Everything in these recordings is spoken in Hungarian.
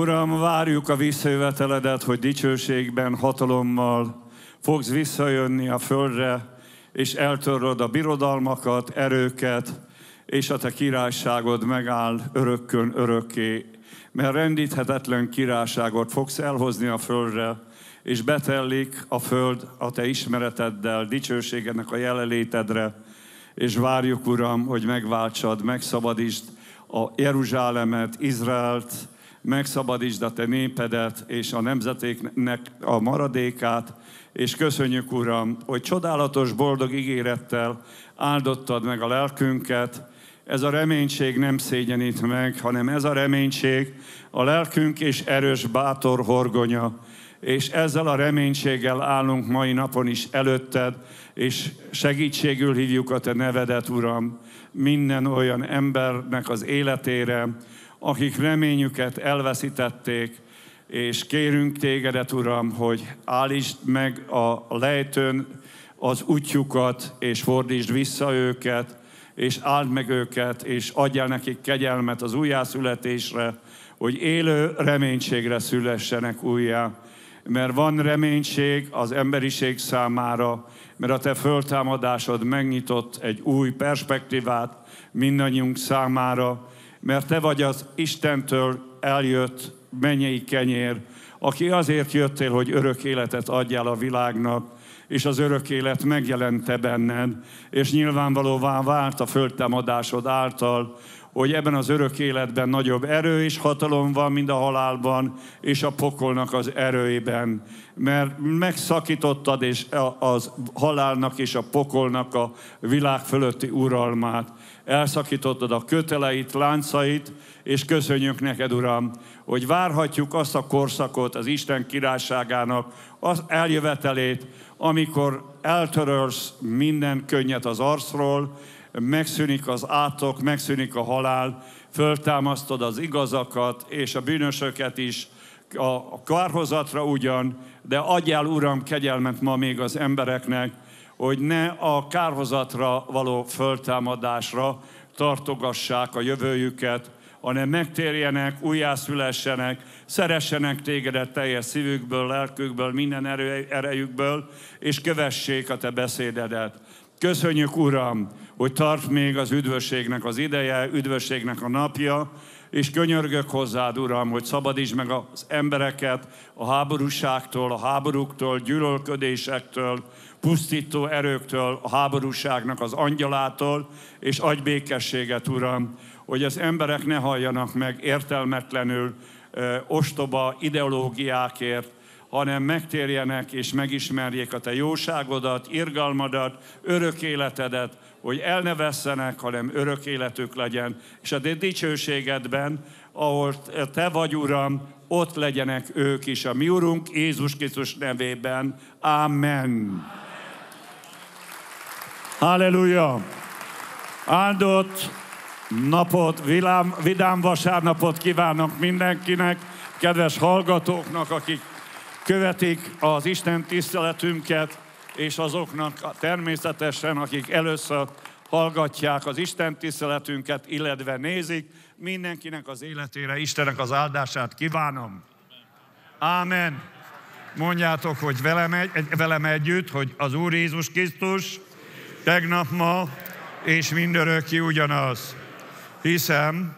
Uram, várjuk a visszajöveteledet, hogy dicsőségben, hatalommal fogsz visszajönni a földre, és eltöröd a birodalmakat, erőket, és a te királyságod megáll örökkön örökké, mert rendíthetetlen királyságot fogsz elhozni a földre, és betellik a föld a te ismereteddel, dicsőségednek a jelenlétedre, és várjuk, Uram, hogy megváltsad, megszabadítsd a Jeruzsálemet, Izraelt, megszabadítsd a te népedet és a nemzetéknek a maradékát, és köszönjük, Uram, hogy csodálatos, boldog ígérettel áldottad meg a lelkünket, ez a reménység nem szégyenít meg, hanem ez a reménység a lelkünk és erős bátor horgonya. És ezzel a reménységgel állunk mai napon is előtted, és segítségül hívjuk a te nevedet, Uram, minden olyan embernek az életére, akik reményüket elveszítették, és kérünk tégedet, Uram, hogy állítsd meg a lejtőn az útjukat, és fordítsd vissza őket, és áld meg őket, és adjál nekik kegyelmet az újjászületésre, hogy élő reménységre szülessenek újjá. Mert van reménység az emberiség számára, mert a te föltámadásod megnyitott egy új perspektívát mindannyiunk számára, mert te vagy az Istentől eljött mennyei kenyér, aki azért jöttél, hogy örök életet adjál a világnak, és az örök élet megjelente benned, és nyilvánvalóvá vált a földtámadásod által, hogy ebben az örök életben nagyobb erő és hatalom van, mint a halálban, és a pokolnak az erőiben. Mert megszakítottad és az halálnak és a pokolnak a világ fölötti uralmát elszakítottad a köteleit, láncait, és köszönjük neked, Uram, hogy várhatjuk azt a korszakot az Isten királyságának, az eljövetelét, amikor eltörölsz minden könnyet az arcról, megszűnik az átok, megszűnik a halál, föltámasztod az igazakat és a bűnösöket is, a kárhozatra ugyan, de adjál, Uram, kegyelmet ma még az embereknek, hogy ne a kárhozatra való föltámadásra tartogassák a jövőjüket, hanem megtérjenek, újjászülessenek, szeressenek tégedet teljes szívükből, lelkükből, minden erő, erejükből, és kövessék a te beszédedet. Köszönjük, Uram, hogy tart még az üdvösségnek az ideje, üdvösségnek a napja, és könyörgök hozzád, Uram, hogy szabadíts meg az embereket a háborúságtól, a háborúktól, gyűlölködésektől, pusztító erőktől, a háborúságnak az angyalától, és adj békességet, Uram, hogy az emberek ne halljanak meg értelmetlenül, ö, ostoba ideológiákért, hanem megtérjenek és megismerjék a Te jóságodat, irgalmadat, örök életedet, hogy el ne vesszenek, hanem örök életük legyen. És a dicsőségedben, ahol Te vagy, Uram, ott legyenek ők is a mi Urunk Jézus Krisztus nevében. Amen. Amen. Halleluja! Áldott napot, vilám, vidám vasárnapot kívánok mindenkinek, kedves hallgatóknak, akik követik az Isten tiszteletünket, és azoknak természetesen, akik először hallgatják az Isten tiszteletünket, illetve nézik, mindenkinek az életére Istenek az áldását kívánom. Ámen. Mondjátok, hogy velem, egy, velem együtt, hogy az Úr Jézus Krisztus, tegnap, ma és mindörökké ugyanaz. Hiszem,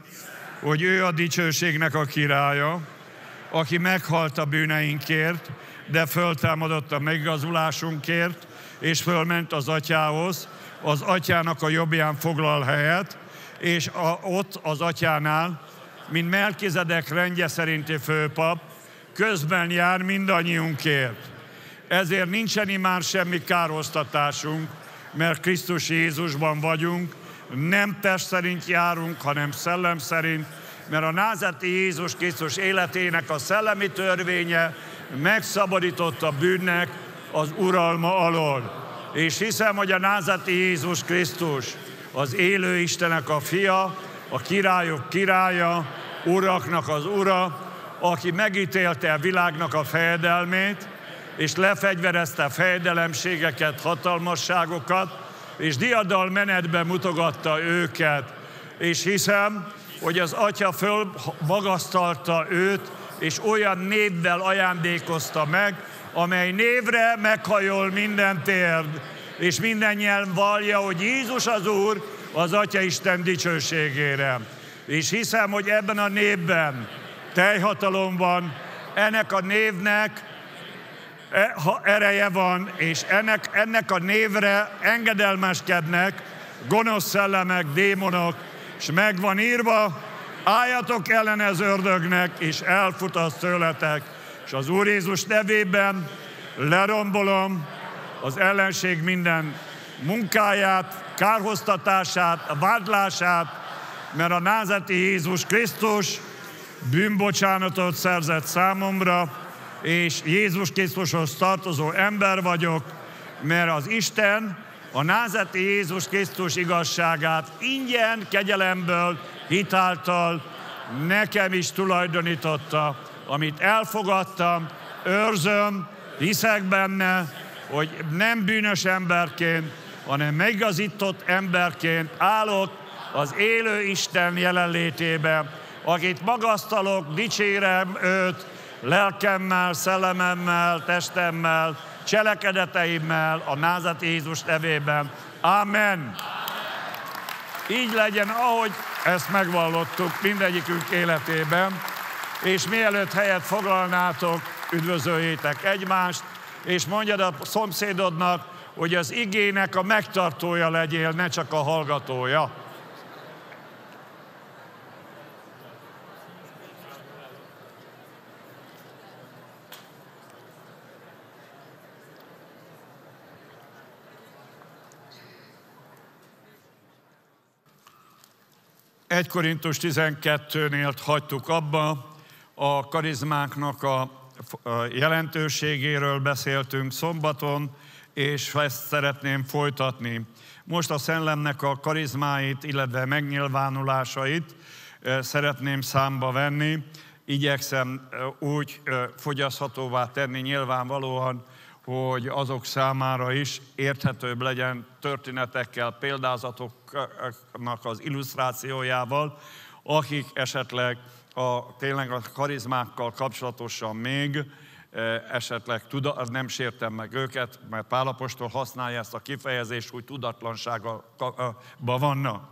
hogy ő a dicsőségnek a királya, aki meghalt a bűneinkért, de föltámadott a megazulásunkért, és fölment az atyához, az atyának a jobbján foglal helyet, és a, ott az atyánál, mint Melkizedek rendje szerinti főpap, közben jár mindannyiunkért. Ezért nincsen már semmi károsztatásunk, mert Krisztus Jézusban vagyunk, nem test szerint járunk, hanem szellem szerint, mert a názati Jézus Krisztus életének a szellemi törvénye megszabadította bűnnek az uralma alól. És hiszem, hogy a názati Jézus Krisztus az élő Istenek a fia, a királyok királya, uraknak az ura, aki megítélte a világnak a fejedelmét, és lefegyverezte fejdelemségeket, hatalmasságokat, és diadal menetbe mutogatta őket. És hiszem, hogy az atya fölmagasztalta őt, és olyan névvel ajándékozta meg, amely névre meghajol minden térd, és minden nyelv vallja, hogy Jézus az Úr az Atya Isten dicsőségére. És hiszem, hogy ebben a névben teljhatalom van, ennek a névnek E, ha ereje van, és ennek, ennek a névre engedelmeskednek gonosz szellemek, démonok, és meg van írva, álljatok ellen az ördögnek, és elfut a szőletek. És az Úr Jézus nevében lerombolom az ellenség minden munkáját, kárhoztatását, a vádlását, mert a názati Jézus Krisztus bűnbocsánatot szerzett számomra, és Jézus Krisztushoz tartozó ember vagyok, mert az Isten a názeti Jézus Krisztus igazságát ingyen, kegyelemből, hitáltal nekem is tulajdonította, amit elfogadtam, őrzöm, hiszek benne, hogy nem bűnös emberként, hanem megazított emberként állok az élő Isten jelenlétében, akit magasztalok, dicsérem őt, lelkemmel, szellememmel, testemmel, cselekedeteimmel, a názati Jézus nevében. Amen. Így legyen, ahogy ezt megvallottuk mindegyikünk életében, és mielőtt helyet foglalnátok, üdvözöljétek egymást, és mondjad a szomszédodnak, hogy az igének a megtartója legyél, ne csak a hallgatója. 1 Korintus 12-nél hagytuk abba, a karizmáknak a jelentőségéről beszéltünk szombaton, és ezt szeretném folytatni. Most a szellemnek a karizmáit, illetve megnyilvánulásait szeretném számba venni. Igyekszem úgy fogyaszthatóvá tenni nyilvánvalóan, hogy azok számára is érthetőbb legyen történetekkel, példázatoknak az illusztrációjával, akik esetleg a, tényleg a karizmákkal kapcsolatosan még e, esetleg tuda, nem sértem meg őket, mert Pálapostól használja ezt a kifejezést, hogy tudatlanságban vannak.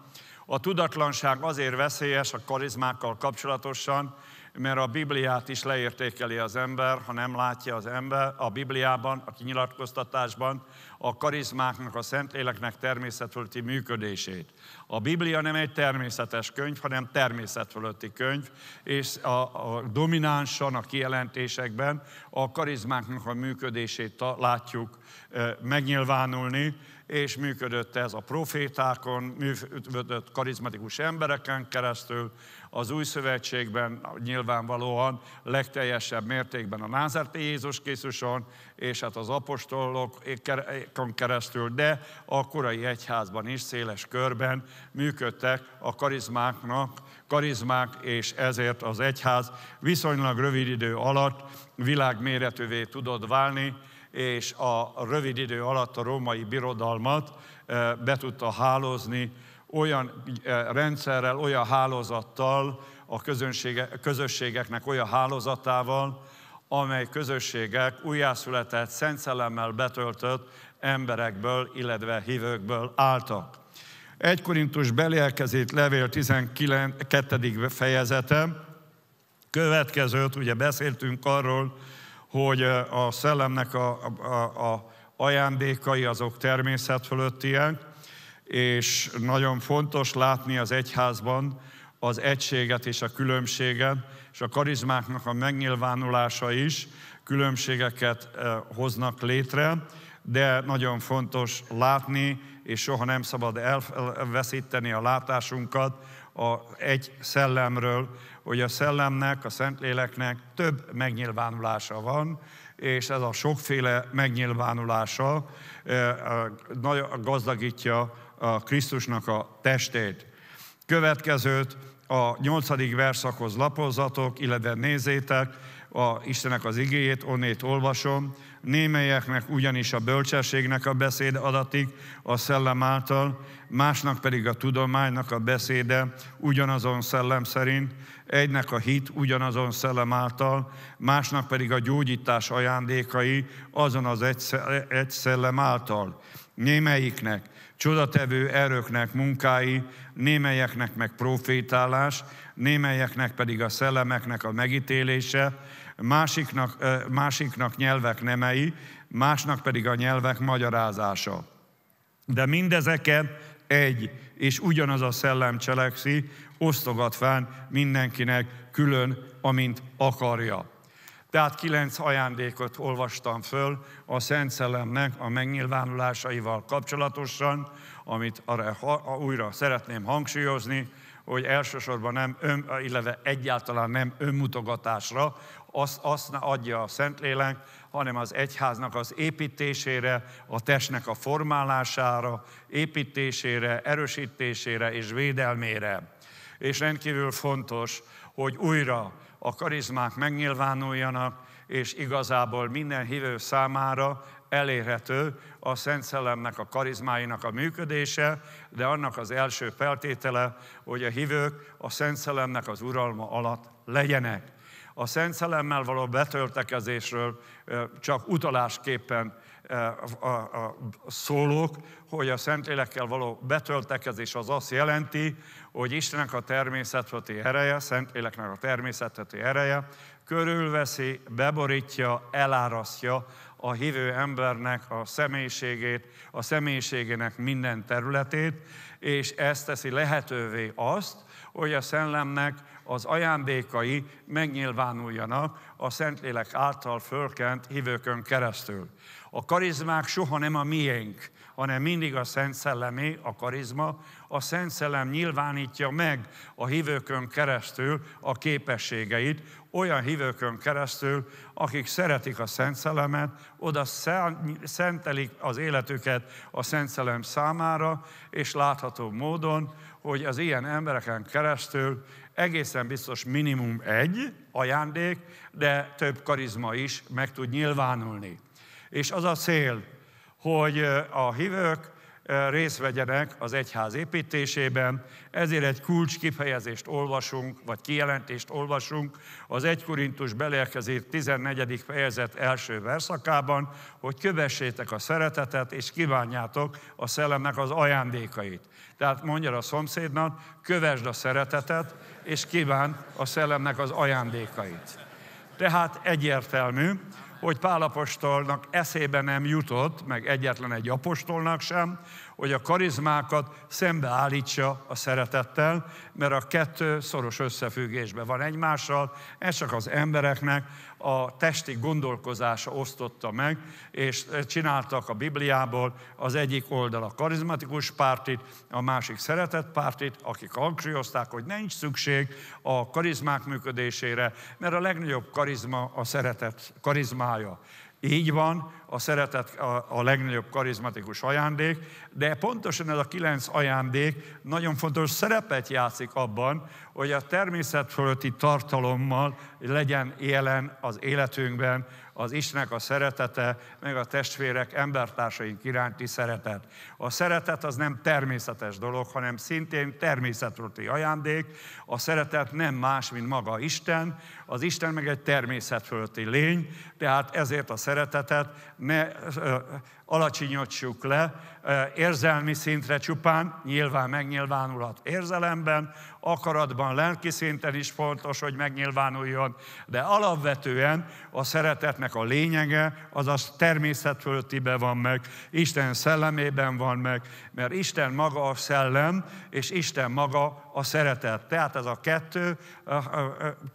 A tudatlanság azért veszélyes a karizmákkal kapcsolatosan, mert a Bibliát is leértékeli az ember, ha nem látja az ember a Bibliában, a kinyilatkoztatásban a karizmáknak, a Szentléleknek természetfölötti működését. A Biblia nem egy természetes könyv, hanem természetfölötti könyv, és a, a dominánsan a kijelentésekben a karizmáknak a működését látjuk e, megnyilvánulni, és működött ez a profétákon, működött karizmatikus embereken keresztül, az új szövetségben nyilvánvalóan legteljesebb mértékben a názárti Jézus Krisztuson, és hát az apostolokon keresztül, de a korai egyházban is széles körben működtek a karizmáknak, karizmák, és ezért az egyház viszonylag rövid idő alatt világméretűvé tudott válni, és a rövid idő alatt a római birodalmat eh, be tudta hálózni olyan eh, rendszerrel, olyan hálózattal, a közösségeknek olyan hálózatával, amely közösségek újjászületett, szent szellemmel betöltött emberekből, illetve hívőkből álltak. Egy Korintus belélkezét levél 12. fejezete, következőt ugye beszéltünk arról, hogy eh, a szellemnek a, a, a ajándékai azok természet és nagyon fontos látni az egyházban az egységet és a különbséget, és a karizmáknak a megnyilvánulása is különbségeket eh, hoznak létre, de nagyon fontos látni, és soha nem szabad elveszíteni a látásunkat a egy szellemről, hogy a szellemnek, a Szentléleknek több megnyilvánulása van, és ez a sokféle megnyilvánulása eh, eh, gazdagítja a Krisztusnak a testét. Következőt a nyolcadik verszakhoz lapozatok, illetve nézzétek a Istenek az igéjét, onnét olvasom. Némelyeknek ugyanis a bölcsességnek a beszéd adatik a szellem által, másnak pedig a tudománynak a beszéde ugyanazon szellem szerint, egynek a hit ugyanazon szellem által, másnak pedig a gyógyítás ajándékai azon az egy, egy szellem által. Némelyiknek Csodatevő erőknek munkái, némelyeknek meg profétálás, némelyeknek pedig a szellemeknek a megítélése, másiknak, másiknak nyelvek nemei, másnak pedig a nyelvek magyarázása. De mindezeket egy, és ugyanaz a szellem cselekszi, osztogatván mindenkinek külön, amint akarja. Tehát kilenc ajándékot olvastam föl a Szent Szellemnek a megnyilvánulásaival kapcsolatosan, amit arra, ha, újra szeretném hangsúlyozni, hogy elsősorban nem, ön, illetve egyáltalán nem önmutogatásra, azt, azt adja a Szentlélek, hanem az egyháznak az építésére, a testnek a formálására, építésére, erősítésére és védelmére. És rendkívül fontos, hogy újra a karizmák megnyilvánuljanak, és igazából minden hívő számára elérhető a Szent Szellemnek a karizmáinak a működése, de annak az első feltétele, hogy a hívők a Szent Szellemnek az uralma alatt legyenek. A Szent Szellemmel való betöltekezésről csak utalásképpen Eh, a, a szólók, hogy a Szentlélekkel való betöltekezés az azt jelenti, hogy Istennek a természetheti ereje, Szentléleknek a természetheti ereje körülveszi, beborítja, elárasztja a hívő embernek a személyiségét, a személyiségének minden területét, és ez teszi lehetővé azt, hogy a szellemnek az ajándékai megnyilvánuljanak a Szentlélek által fölkent hívőkön keresztül. A karizmák soha nem a miénk, hanem mindig a Szent Szellemé, a karizma. A Szent Szellem nyilvánítja meg a hívőkön keresztül a képességeit, olyan hívőkön keresztül, akik szeretik a Szent Szellemet, oda szentelik az életüket a Szent Szellem számára, és látható módon hogy az ilyen embereken keresztül egészen biztos minimum egy ajándék, de több karizma is meg tud nyilvánulni. És az a cél, hogy a hívők részt vegyenek az egyház építésében, ezért egy kulcs kifejezést olvasunk, vagy kijelentést olvasunk az 1 Korintus belérkező 14. fejezet első verszakában, hogy kövessétek a szeretetet, és kívánjátok a szellemnek az ajándékait. Tehát mondja a szomszédnak, kövesd a szeretetet, és kíván a szellemnek az ajándékait. Tehát egyértelmű, hogy Pálapostolnak eszébe nem jutott, meg egyetlen egy apostolnak sem, hogy a karizmákat szembeállítsa a szeretettel, mert a kettő szoros összefüggésben van egymással, ez csak az embereknek a testi gondolkozása osztotta meg, és csináltak a Bibliából az egyik oldal a karizmatikus pártit, a másik szeretett pártit, akik hangsúlyozták, hogy nincs szükség a karizmák működésére, mert a legnagyobb karizma a szeretet karizmája. Így van, a szeretet a, a legnagyobb karizmatikus ajándék, de pontosan ez a kilenc ajándék nagyon fontos szerepet játszik abban, hogy a természet fölötti tartalommal legyen jelen az életünkben az Istennek a szeretete, meg a testvérek, embertársaink iránti szeretet. A szeretet az nem természetes dolog, hanem szintén természetfölötti ajándék. A szeretet nem más, mint maga Isten, az Isten meg egy fölötti lény, tehát ezért a szeretetet ne alacsonyítsuk le, ö, érzelmi szintre csupán, nyilván megnyilvánulhat érzelemben, akaratban, lelki szinten is fontos, hogy megnyilvánuljon, de alapvetően a szeretetnek a lényege, az, természet fölöttibe van meg, Isten szellemében van meg, mert Isten maga a szellem, és Isten maga a szeretet. Tehát ez a kettő,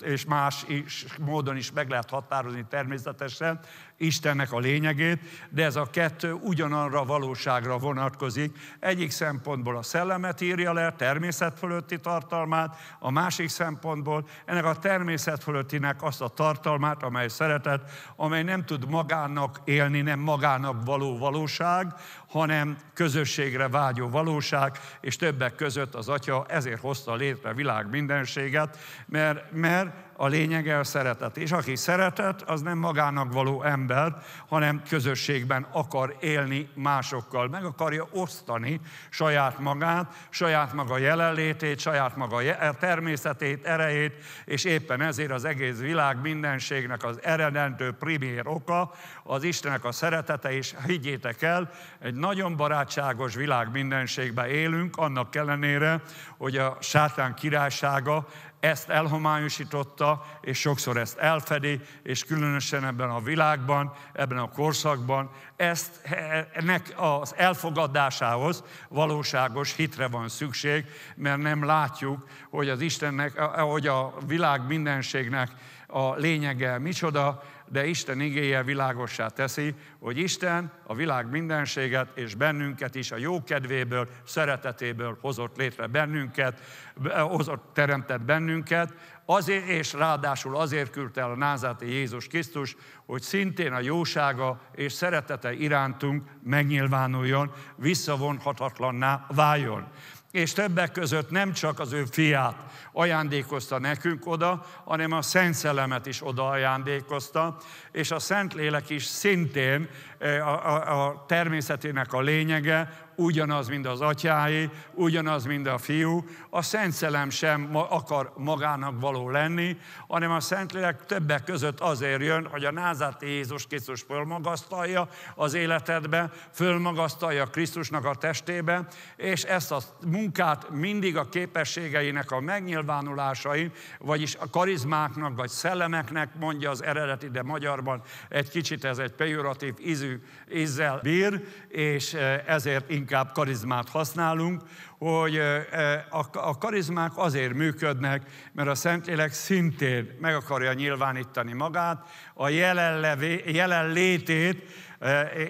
és más is, módon is meg lehet határozni természetesen Istennek a lényegét, de ez a kettő ugyanarra a valóságra vonatkozik. Egyik szempontból a szellemet írja le, természet fölötti tartalmát, a másik szempontból ennek a természet fölöttinek azt a tartalmát, amely szeretet, amely nem tud magának élni, nem magának való valóság, hanem közösségre vágyó valóság, és többek között az Atya ezért hozta hozta létre a világ mindenséget, mert, mert a lényege a szeretet. És aki szeretet, az nem magának való ember, hanem közösségben akar élni másokkal. Meg akarja osztani saját magát, saját maga jelenlétét, saját maga eh, természetét, erejét, és éppen ezért az egész világ mindenségnek az eredentő primér oka, az Istenek a szeretete, és higgyétek el, egy nagyon barátságos világ mindenségben élünk, annak ellenére, hogy a sátán királysága ezt elhomályosította, és sokszor ezt elfedi, és különösen ebben a világban, ebben a korszakban, ezt, e, ennek az elfogadásához valóságos hitre van szükség, mert nem látjuk, hogy az Istennek, hogy a világ mindenségnek a lényege micsoda, de Isten igéje világossá teszi, hogy Isten a világ mindenséget és bennünket is a jó kedvéből, szeretetéből hozott létre bennünket, eh, hozott, teremtett bennünket, azért, és ráadásul azért küldte el a názáti Jézus Krisztus, hogy szintén a jósága és szeretete irántunk megnyilvánuljon, visszavonhatatlanná váljon és többek között nem csak az ő fiát, ajándékozta nekünk oda, hanem a Szent Szellemet is oda ajándékozta, és a Szentlélek is szintén e, a, a, a természetének a lényege, ugyanaz, mint az atyái, ugyanaz, mint a fiú. A Szent Szellem sem akar magának való lenni, hanem a Szentlélek többek között azért jön, hogy a názáti Jézus Krisztus fölmagasztalja az életedbe, fölmagasztalja Krisztusnak a testébe, és ezt a munkát mindig a képességeinek a megnyilvánulása, megnyilvánulásai, vagyis a karizmáknak, vagy szellemeknek mondja az eredeti, de magyarban egy kicsit ez egy pejoratív ízű, ízzel bír, és eh, ezért inkább karizmát használunk, hogy eh, eh, a karizmák azért működnek, mert a Szentlélek szintén meg akarja nyilvánítani magát, a jelenlétét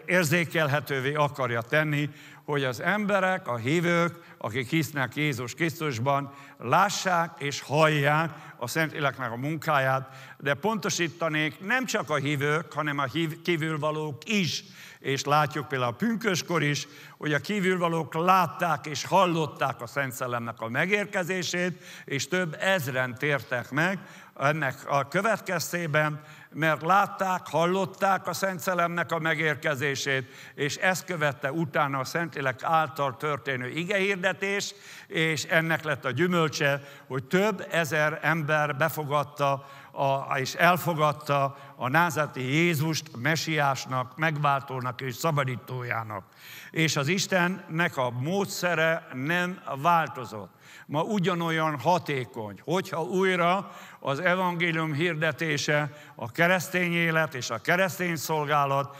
érzékelhetővé akarja tenni, hogy az emberek, a hívők akik hisznek Jézus Krisztusban, lássák és hallják a szent Éleknek a munkáját, de pontosítanék, nem csak a hívők, hanem a hív, kívülvalók is és látjuk például a pünköskor is, hogy a kívülvalók látták és hallották a Szent Szellemnek a megérkezését, és több ezren tértek meg ennek a következtében, mert látták, hallották a Szent Szellemnek a megérkezését, és ezt követte utána a Szentlélek által történő igehirdetés, és ennek lett a gyümölcse, hogy több ezer ember befogadta a, és elfogadta a názati Jézust mesiásnak, megváltónak és szabadítójának. És az Istennek a módszere nem változott. Ma ugyanolyan hatékony, hogyha újra az evangélium hirdetése, a keresztény élet és a keresztény szolgálat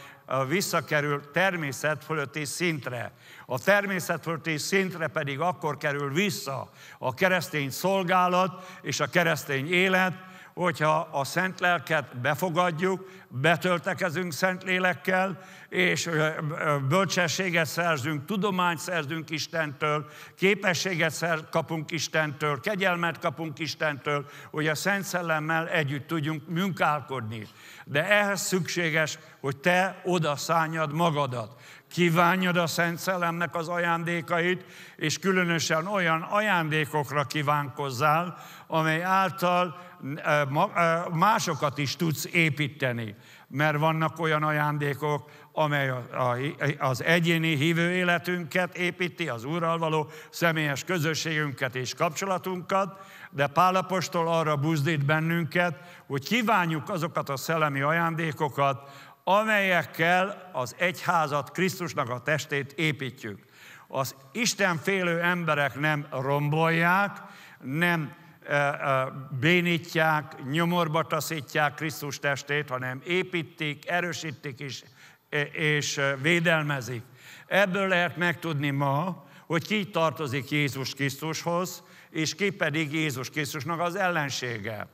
visszakerül természet fölötti szintre. A természet fölötti szintre pedig akkor kerül vissza a keresztény szolgálat és a keresztény élet, hogyha a szent lelket befogadjuk, betöltekezünk szent lélekkel, és bölcsességet szerzünk, tudományt szerzünk Istentől, képességet kapunk Istentől, kegyelmet kapunk Istentől, hogy a Szent Szellemmel együtt tudjunk munkálkodni. De ehhez szükséges, hogy te oda szálljad magadat kívánjad a Szent Szellemnek az ajándékait, és különösen olyan ajándékokra kívánkozzál, amely által másokat is tudsz építeni, mert vannak olyan ajándékok, amely az egyéni hívő életünket építi, az Úrral való személyes közösségünket és kapcsolatunkat, de Pálapostól arra buzdít bennünket, hogy kívánjuk azokat a szellemi ajándékokat, amelyekkel az egyházat, Krisztusnak a testét építjük. Az Isten félő emberek nem rombolják, nem bénítják, nyomorba taszítják Krisztus testét, hanem építik, erősítik is, és védelmezik. Ebből lehet megtudni ma, hogy ki tartozik Jézus Krisztushoz, és ki pedig Jézus Krisztusnak az ellensége.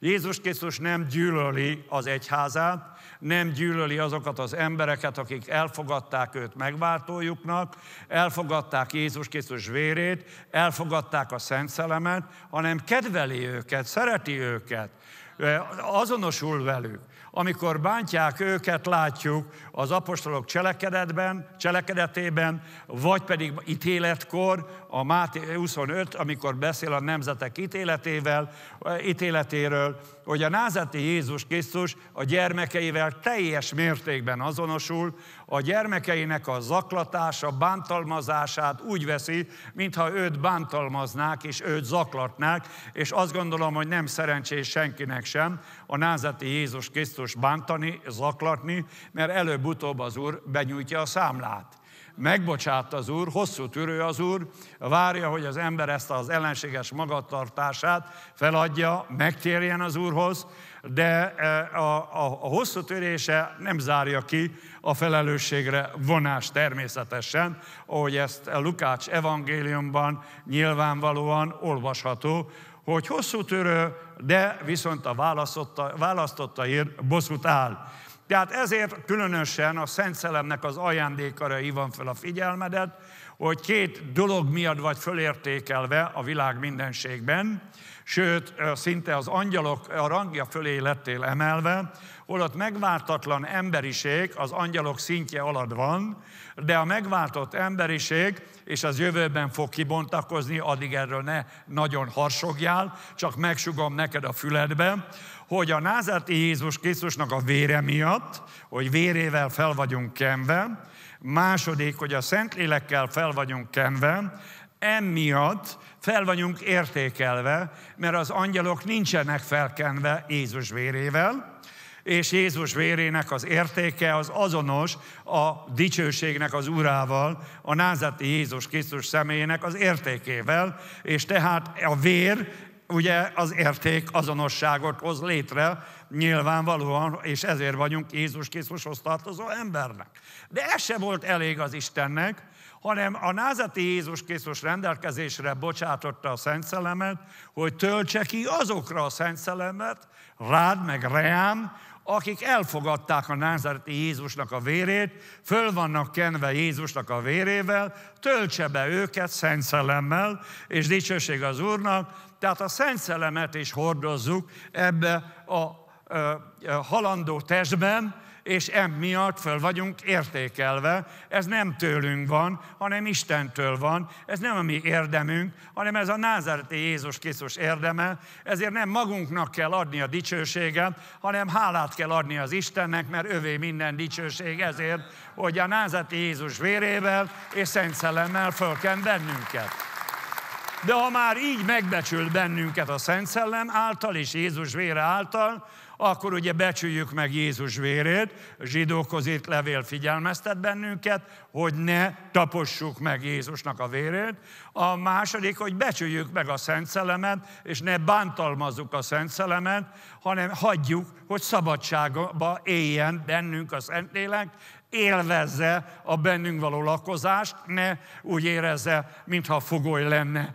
Jézus Krisztus nem gyűlöli az egyházát, nem gyűlöli azokat az embereket, akik elfogadták őt megváltójuknak, elfogadták Jézus Krisztus vérét, elfogadták a Szent Szelemet, hanem kedveli őket, szereti őket, azonosul velük. Amikor bántják őket, látjuk az apostolok cselekedetben, cselekedetében, vagy pedig ítéletkor, a Máté 25, amikor beszél a nemzetek ítéletével, ítéletéről, hogy a názati Jézus Krisztus a gyermekeivel teljes mértékben azonosul, a gyermekeinek a zaklatása, bántalmazását úgy veszi, mintha őt bántalmaznák és őt zaklatnák, és azt gondolom, hogy nem szerencsés senkinek sem a názati Jézus Krisztus bántani, zaklatni, mert előbb-utóbb az Úr benyújtja a számlát megbocsátta az Úr, hosszú tűrő az Úr, várja, hogy az ember ezt az ellenséges magatartását feladja, megtérjen az Úrhoz, de e, a, a, a hosszú törése nem zárja ki a felelősségre vonás természetesen, ahogy ezt a Lukács evangéliumban nyilvánvalóan olvasható, hogy hosszú törő, de viszont a választotta, ír, bosszút áll. Tehát ezért különösen a Szent Szellemnek az ajándékára hívom fel a figyelmedet, hogy két dolog miatt vagy fölértékelve a világ mindenségben, sőt, szinte az angyalok a rangja fölé lettél emelve, holott megváltatlan emberiség az angyalok szintje alatt van, de a megváltott emberiség, és az jövőben fog kibontakozni, addig erről ne nagyon harsogjál, csak megsugom neked a füledbe, hogy a názáti Jézus Krisztusnak a vére miatt, hogy vérével fel vagyunk kenve, második, hogy a Szentlélekkel fel vagyunk kenve, emiatt fel vagyunk értékelve, mert az angyalok nincsenek felkenve Jézus vérével, és Jézus vérének az értéke az azonos a dicsőségnek az urával, a názati Jézus Krisztus személyének az értékével, és tehát a vér ugye az érték azonosságot hoz létre, nyilvánvalóan, és ezért vagyunk Jézus Krisztushoz tartozó embernek. De ez se volt elég az Istennek, hanem a názati Jézus Krisztus rendelkezésre bocsátotta a Szent Szelemet, hogy töltse ki azokra a Szent Szelemet, rád meg reám, akik elfogadták a názareti Jézusnak a vérét, föl vannak kenve Jézusnak a vérével, töltse be őket Szent Szellemmel, és dicsőség az Úrnak, tehát a Szent Szellemet is hordozzuk ebbe a, a, a halandó testben, és emiatt föl vagyunk értékelve. Ez nem tőlünk van, hanem Istentől van. Ez nem a mi érdemünk, hanem ez a názáreti Jézus Krisztus érdeme. Ezért nem magunknak kell adni a dicsőséget, hanem hálát kell adni az Istennek, mert övé minden dicsőség ezért, hogy a názáreti Jézus vérével és szent szellemmel fölkent bennünket. De ha már így megbecsül bennünket a Szent Szellem által és Jézus vére által, akkor ugye becsüljük meg Jézus vérét, a zsidókhoz írt levél figyelmeztet bennünket, hogy ne tapossuk meg Jézusnak a vérét. A második, hogy becsüljük meg a Szent Szelemet, és ne bántalmazzuk a Szent Szelemet, hanem hagyjuk, hogy szabadságba éljen bennünk a Szentlélek, élvezze a bennünk való lakozást, ne úgy érezze, mintha fogoly lenne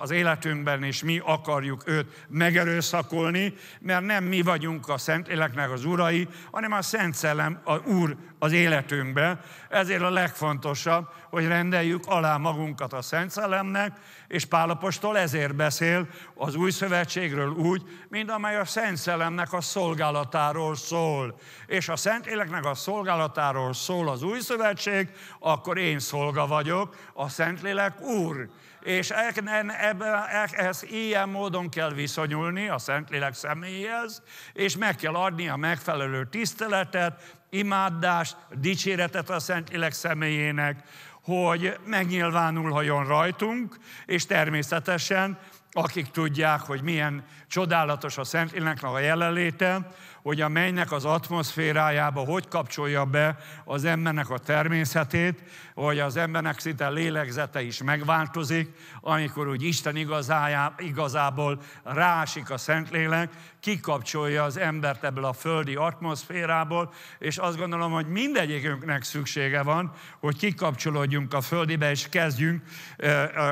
az életünkben, és mi akarjuk őt megerőszakolni, mert nem mi vagyunk a Szent Éleknek az urai, hanem a Szent Szellem, a Úr az életünkbe. Ezért a legfontosabb, hogy rendeljük alá magunkat a Szent Szellemnek, és Pálapostól ezért beszél az új szövetségről úgy, mint amely a Szent Szellemnek a szolgálatáról szól. És a Szent Éleknek a szolgálatáról szól az új szövetség, akkor én szolga vagyok, a Szentlélek Úr és e- e- e- ehhez ilyen módon kell viszonyulni a Szentlélek személyhez, és meg kell adni a megfelelő tiszteletet, imádást, dicséretet a Szent Szentlélek személyének, hogy megnyilvánulhajon rajtunk, és természetesen akik tudják, hogy milyen csodálatos a Szent Szentléleknek a jelenléte, hogy a mennynek az atmoszférájába hogy kapcsolja be az embernek a természetét, hogy az embernek szinte lélegzete is megváltozik, amikor úgy Isten igazájá, igazából rásik a Szentlélek, kikapcsolja az embert ebből a földi atmoszférából, és azt gondolom, hogy mindegyikünknek szüksége van, hogy kikapcsolódjunk a földibe, és kezdjünk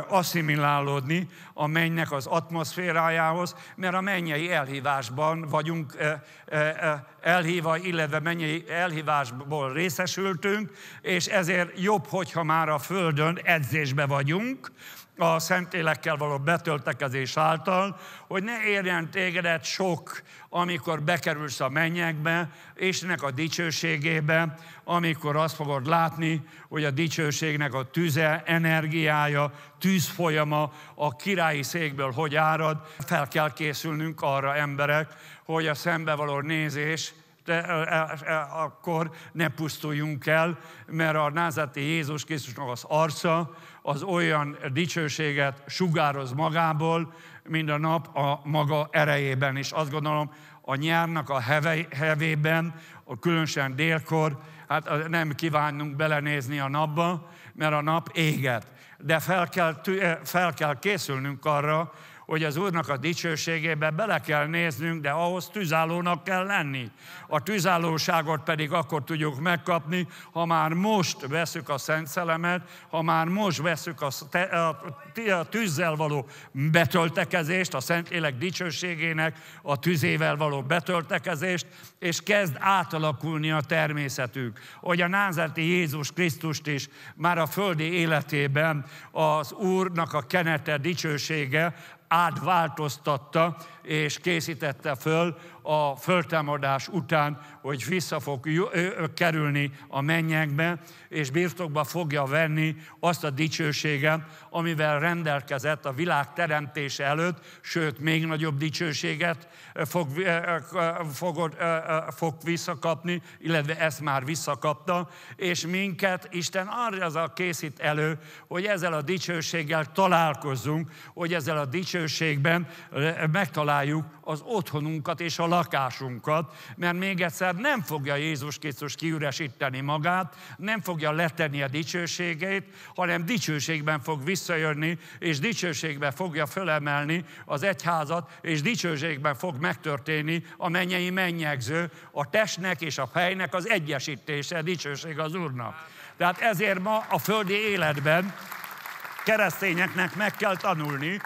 asszimilálódni a mennynek az atmoszférájához, mert a mennyei elhívásban vagyunk elhíva, illetve mennyi elhívásból részesültünk, és ezért jobb, hogyha már a Földön edzésbe vagyunk, a élekkel való betöltekezés által, hogy ne érjen tégedet sok, amikor bekerülsz a mennyekbe, nek a dicsőségébe, amikor azt fogod látni, hogy a dicsőségnek a tüze, energiája, tűzfolyama a királyi székből hogy árad, fel kell készülnünk arra emberek, hogy a szembevaló nézés, de, e, e, akkor ne pusztuljunk el, mert a názati Jézus Krisztusnak az arca az olyan dicsőséget sugároz magából, mint a nap a maga erejében. És azt gondolom, a nyárnak a heve, hevében, a különösen délkor, hát nem kívánunk belenézni a napba, mert a nap éget. De fel kell, fel kell készülnünk arra, hogy az Úrnak a dicsőségébe bele kell néznünk, de ahhoz tűzállónak kell lenni. A tűzállóságot pedig akkor tudjuk megkapni, ha már most veszük a Szent Szelemet, ha már most veszük a, tűzzel való betöltekezést, a Szent Élek dicsőségének a tüzével való betöltekezést, és kezd átalakulni a természetük. Hogy a názerti Jézus Krisztust is már a földi életében az Úrnak a kenete dicsősége átváltoztatta és készítette föl a föltámadás után, hogy vissza fog kerülni a mennyekbe, és birtokba fogja venni azt a dicsőséget, amivel rendelkezett a világ teremtése előtt, sőt, még nagyobb dicsőséget fog, fog, fog visszakapni, illetve ezt már visszakapta, és minket Isten arra az a készít elő, hogy ezzel a dicsőséggel találkozzunk, hogy ezzel a dicsőségben megtaláljuk az otthonunkat és a lakásunkat, mert még egyszer nem fogja Jézus Krisztus kiüresíteni magát, nem fogja letenni a dicsőségét, hanem dicsőségben fog visszajönni, és dicsőségben fogja fölemelni az egyházat, és dicsőségben fog megtörténni a mennyei mennyegző, a testnek és a fejnek az egyesítése, a dicsőség az Úrnak. Tehát ezért ma a földi életben keresztényeknek meg kell tanulni,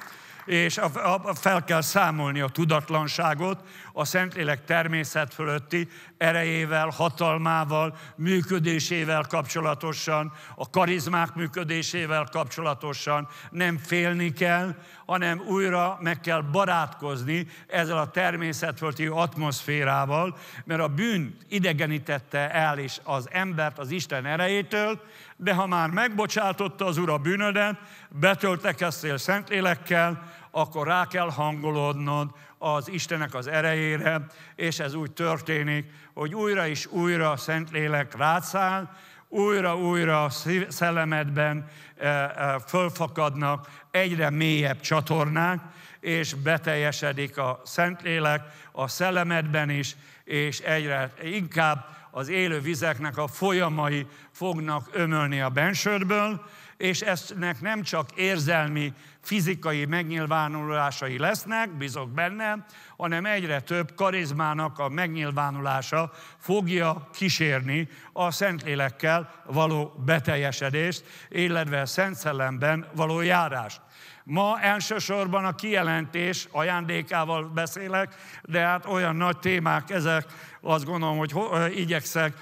és a, a, fel kell számolni a tudatlanságot a Szentlélek természet fölötti erejével, hatalmával, működésével kapcsolatosan, a karizmák működésével kapcsolatosan. Nem félni kell, hanem újra meg kell barátkozni ezzel a természet fölötti atmoszférával, mert a bűn idegenítette el és az embert az Isten erejétől, de ha már megbocsátotta az Ura bűnödet, betöltekeztél Szentlélekkel, akkor rá kell hangolódnod az Istenek az erejére, és ez úgy történik, hogy újra és újra a Szentlélek rátszáll, újra-újra szellemedben e, e, fölfakadnak egyre mélyebb csatornák, és beteljesedik a Szentlélek a szellemedben is, és egyre inkább az élő vizeknek a folyamai fognak ömölni a bensődből, és eztnek nem csak érzelmi, fizikai megnyilvánulásai lesznek, bizok benne, hanem egyre több karizmának a megnyilvánulása fogja kísérni a Szentlélekkel való beteljesedést, illetve a Szent Szellemben való járást. Ma elsősorban a kijelentés ajándékával beszélek, de hát olyan nagy témák ezek, azt gondolom, hogy igyekszek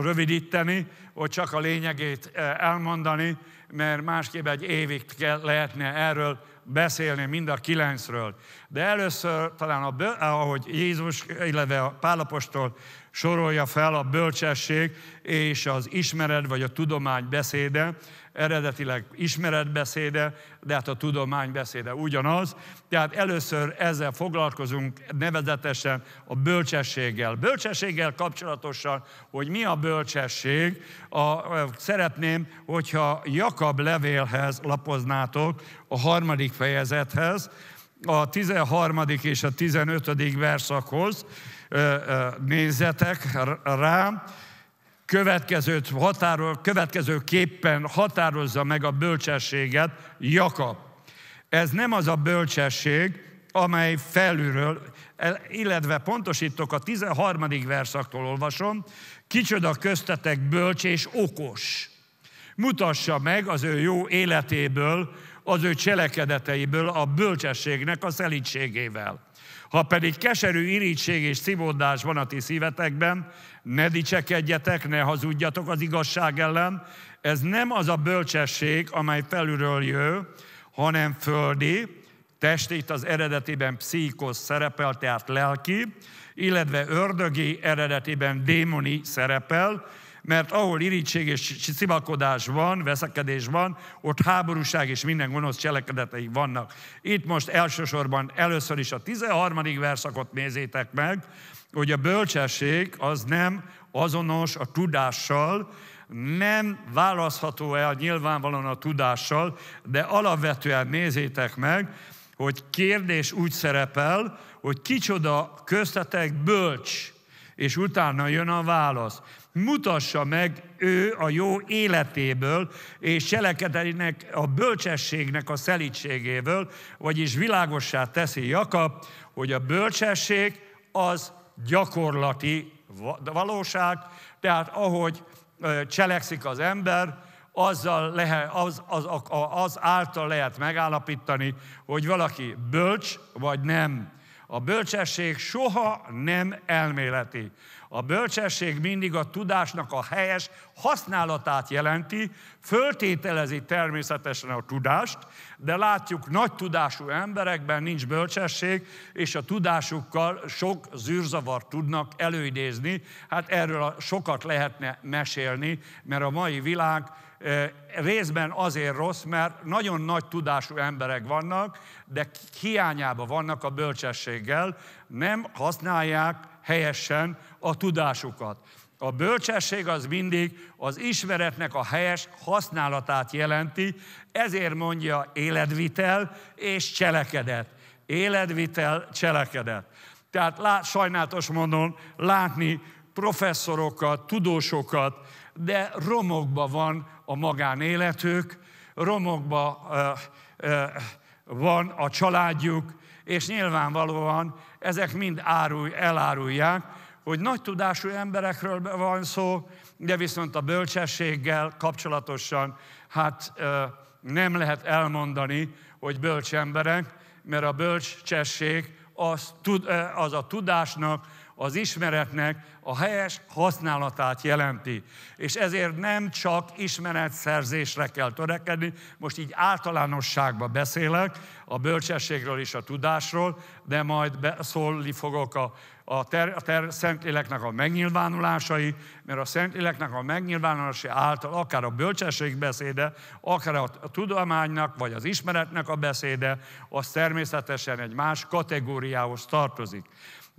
rövidíteni, hogy csak a lényegét elmondani, mert másképp egy évig lehetne erről beszélni, mind a kilencről. De először talán, a, ahogy Jézus, illetve a Pálapostól sorolja fel a bölcsesség és az ismeret vagy a tudomány beszéde, eredetileg ismeretbeszéde, de hát a tudomány beszéde ugyanaz. Tehát először ezzel foglalkozunk nevezetesen a bölcsességgel. Bölcsességgel kapcsolatosan, hogy mi a bölcsesség, a, szeretném, hogyha Jakab levélhez lapoznátok, a harmadik fejezethez, a 13. és a 15. verszakhoz nézzetek rá, következőt határol, következőképpen határozza meg a bölcsességet Jakab. Ez nem az a bölcsesség, amely felülről, illetve pontosítok, a 13. verszaktól olvasom, kicsoda köztetek bölcs és okos. Mutassa meg az ő jó életéből, az ő cselekedeteiből, a bölcsességnek a szelítségével. Ha pedig keserű irítség és szivódás van a ti szívetekben, ne dicsekedjetek, ne hazudjatok az igazság ellen. Ez nem az a bölcsesség, amely felülről jő, hanem földi, testét az eredetiben pszikos szerepel, tehát lelki, illetve ördögi eredetiben démoni szerepel, mert ahol irítség és szivakodás van, veszekedés van, ott háborúság és minden gonosz cselekedetei vannak. Itt most elsősorban először is a 13. verszakot nézétek meg, hogy a bölcsesség az nem azonos a tudással, nem választható el nyilvánvalóan a tudással, de alapvetően nézétek meg, hogy kérdés úgy szerepel, hogy kicsoda köztetek bölcs, és utána jön a válasz mutassa meg ő a jó életéből és cselekedetének a bölcsességnek a szelítségéből, vagyis világossá teszi Jakab, hogy a bölcsesség az gyakorlati valóság, tehát ahogy cselekszik az ember, azzal lehet, az, az, az által lehet megállapítani, hogy valaki bölcs vagy nem. A bölcsesség soha nem elméleti. A bölcsesség mindig a tudásnak a helyes használatát jelenti, föltételezi természetesen a tudást, de látjuk nagy tudású emberekben nincs bölcsesség, és a tudásukkal sok zűrzavar tudnak előidézni. Hát erről sokat lehetne mesélni, mert a mai világ eh, részben azért rossz, mert nagyon nagy tudású emberek vannak, de hiányában vannak a bölcsességgel, nem használják helyesen a tudásukat. A bölcsesség az mindig az ismeretnek a helyes használatát jelenti, ezért mondja életvitel és cselekedet. Életvitel, cselekedet. Tehát lát, sajnálatos mondom, látni professzorokat, tudósokat, de romokba van a magánéletük, romokba ö, ö, van a családjuk, és nyilvánvalóan ezek mind árul, elárulják, hogy nagy tudású emberekről van szó, de viszont a bölcsességgel kapcsolatosan hát nem lehet elmondani, hogy bölcs emberek, mert a bölcsesség az, az a tudásnak az ismeretnek a helyes használatát jelenti. És ezért nem csak ismeretszerzésre kell törekedni, most így általánosságban beszélek a bölcsességről és a tudásról, de majd szólni fogok a, a, ter, a ter, Szentléleknek a megnyilvánulásai, mert a Szentléleknek a megnyilvánulása által akár a bölcsesség beszéde, akár a, a tudománynak, vagy az ismeretnek a beszéde, az természetesen egy más kategóriához tartozik.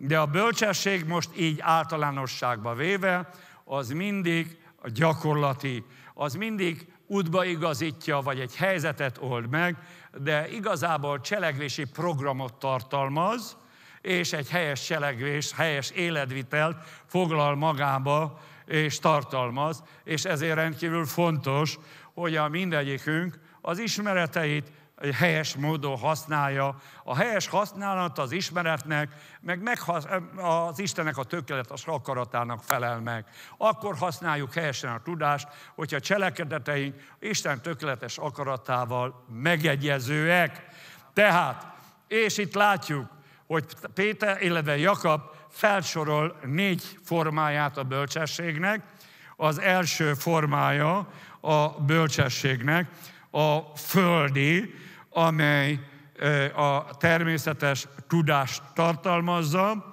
De a bölcsesség most így általánosságba véve, az mindig a gyakorlati, az mindig útba igazítja, vagy egy helyzetet old meg, de igazából cselekvési programot tartalmaz, és egy helyes cselekvés, helyes életvitelt foglal magába és tartalmaz, és ezért rendkívül fontos, hogy a mindegyikünk az ismereteit helyes módon használja. A helyes használat az ismeretnek, meg meghasz, az Istenek a tökéletes akaratának felel meg. Akkor használjuk helyesen a tudást, hogyha cselekedeteink Isten tökéletes akaratával megegyezőek. Tehát, és itt látjuk, hogy Péter, illetve Jakab felsorol négy formáját a bölcsességnek. Az első formája a bölcsességnek, a földi, amely a természetes tudást tartalmazza,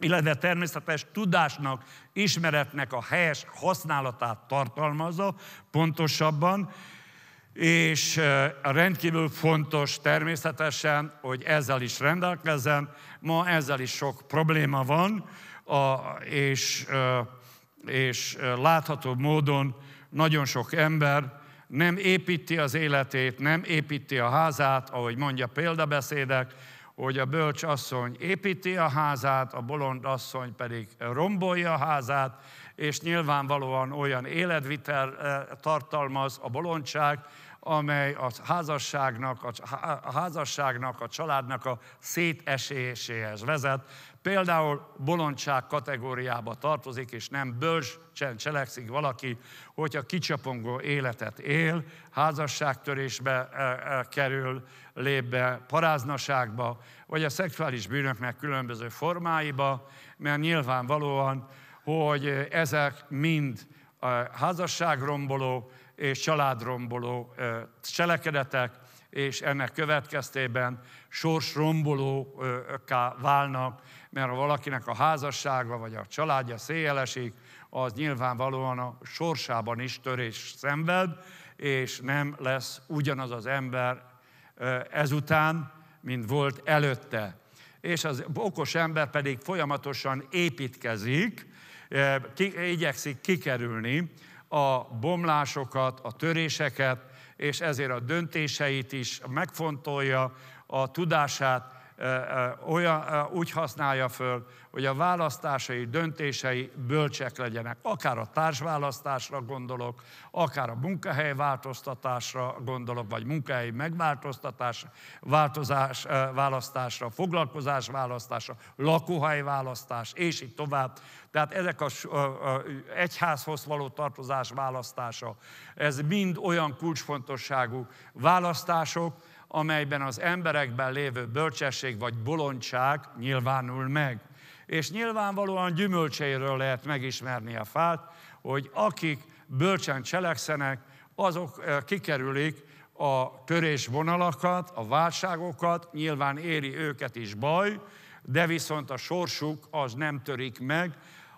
illetve természetes tudásnak, ismeretnek a helyes használatát tartalmazza pontosabban, és rendkívül fontos természetesen, hogy ezzel is rendelkezzen. Ma ezzel is sok probléma van, és, és látható módon nagyon sok ember nem építi az életét, nem építi a házát, ahogy mondja példabeszédek, hogy a bölcs asszony építi a házát, a bolond asszony pedig rombolja a házát, és nyilvánvalóan olyan életvitel eh, tartalmaz a bolondság, amely a házasságnak, a házasságnak, a családnak a széteséséhez vezet. Például bolondság kategóriába tartozik, és nem bölcsen cselekszik valaki, hogyha kicsapongó életet él, házasságtörésbe e, e, kerül, lép be paráznaságba, vagy a szexuális bűnöknek különböző formáiba, mert nyilvánvalóan, hogy ezek mind a e, házasságromboló és családromboló e, cselekedetek, és ennek következtében sorsrombolóká válnak, mert ha valakinek a házassága vagy a családja széjelesik, az nyilvánvalóan a sorsában is törés szenved, és nem lesz ugyanaz az ember ezután, mint volt előtte. És az okos ember pedig folyamatosan építkezik, igyekszik kikerülni a bomlásokat, a töréseket, és ezért a döntéseit is megfontolja, a tudását olyan, úgy használja föl, hogy a választásai, döntései bölcsek legyenek. Akár a társválasztásra gondolok, akár a munkahely változtatásra gondolok, vagy munkahely megváltoztatás, változás, választásra, foglalkozás választásra, lakóhely választás, és így tovább. Tehát ezek az egyházhoz való tartozás választása, ez mind olyan kulcsfontosságú választások, amelyben az emberekben lévő bölcsesség vagy bolondság nyilvánul meg. És nyilvánvalóan gyümölcseiről lehet megismerni a fát, hogy akik bölcsen cselekszenek, azok kikerülik a törés vonalakat, a válságokat, nyilván éri őket is baj, de viszont a sorsuk az nem törik meg,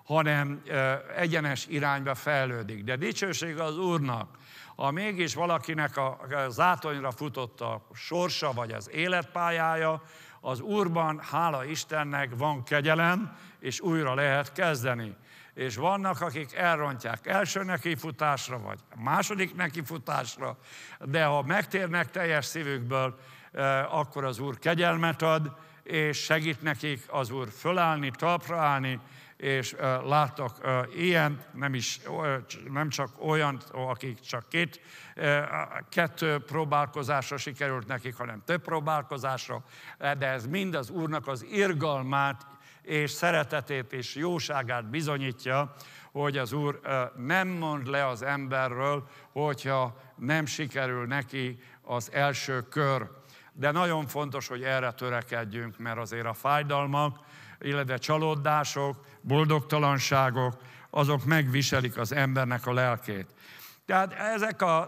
hanem egyenes irányba fejlődik. De dicsőség az Úrnak, ha mégis valakinek a zátonyra futott a sorsa, vagy az életpályája, az Úrban, hála Istennek, van kegyelem, és újra lehet kezdeni. És vannak, akik elrontják első nekifutásra, vagy második nekifutásra, de ha megtérnek teljes szívükből, eh, akkor az Úr kegyelmet ad, és segít nekik az Úr fölállni, talpra állni, és láttak ilyen, nem, is, nem csak olyan, akik csak két, kettő próbálkozásra sikerült nekik, hanem több próbálkozásra, de ez mind az Úrnak az irgalmát és szeretetét és jóságát bizonyítja, hogy az Úr nem mond le az emberről, hogyha nem sikerül neki az első kör. De nagyon fontos, hogy erre törekedjünk, mert azért a fájdalmak, illetve csalódások, boldogtalanságok, azok megviselik az embernek a lelkét. Tehát ezek a,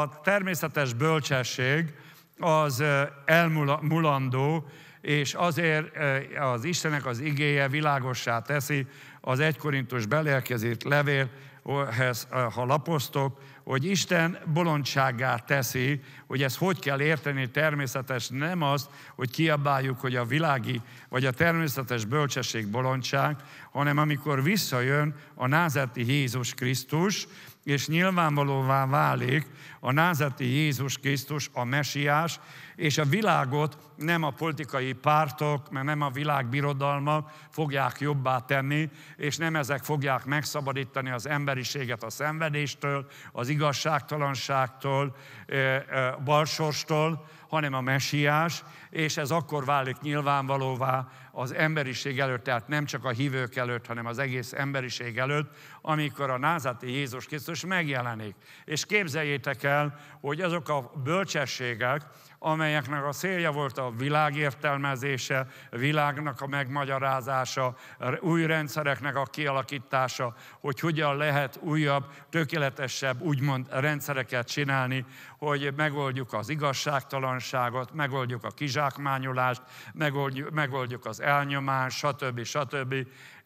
a természetes bölcsesség az elmulandó, és azért az Istenek az igéje világossá teszi az egykorintus belelkezét levélhez, ha lapoztok, hogy Isten bolondságá teszi, hogy ezt hogy kell érteni, természetes nem az, hogy kiabáljuk, hogy a világi vagy a természetes bölcsesség bolondság, hanem amikor visszajön a názeti Jézus Krisztus, és nyilvánvalóvá válik a názeti Jézus Krisztus, a mesiás, és a világot nem a politikai pártok, mert nem a világbirodalmak fogják jobbá tenni, és nem ezek fogják megszabadítani az emberiséget a szenvedéstől, az igazságtalanságtól, eh, eh, balsorstól, hanem a mesiás, és ez akkor válik nyilvánvalóvá az emberiség előtt, tehát nem csak a hívők előtt, hanem az egész emberiség előtt, amikor a názati Jézus Krisztus megjelenik. És képzeljétek el, hogy azok a bölcsességek, amelyeknek a célja volt a világ értelmezése, a világnak a megmagyarázása, új rendszereknek a kialakítása, hogy hogyan lehet újabb, tökéletesebb, úgymond rendszereket csinálni, hogy megoldjuk az igazságtalanságot, megoldjuk a kizsákmányolást, megoldjuk, megoldjuk az elnyomást, stb. stb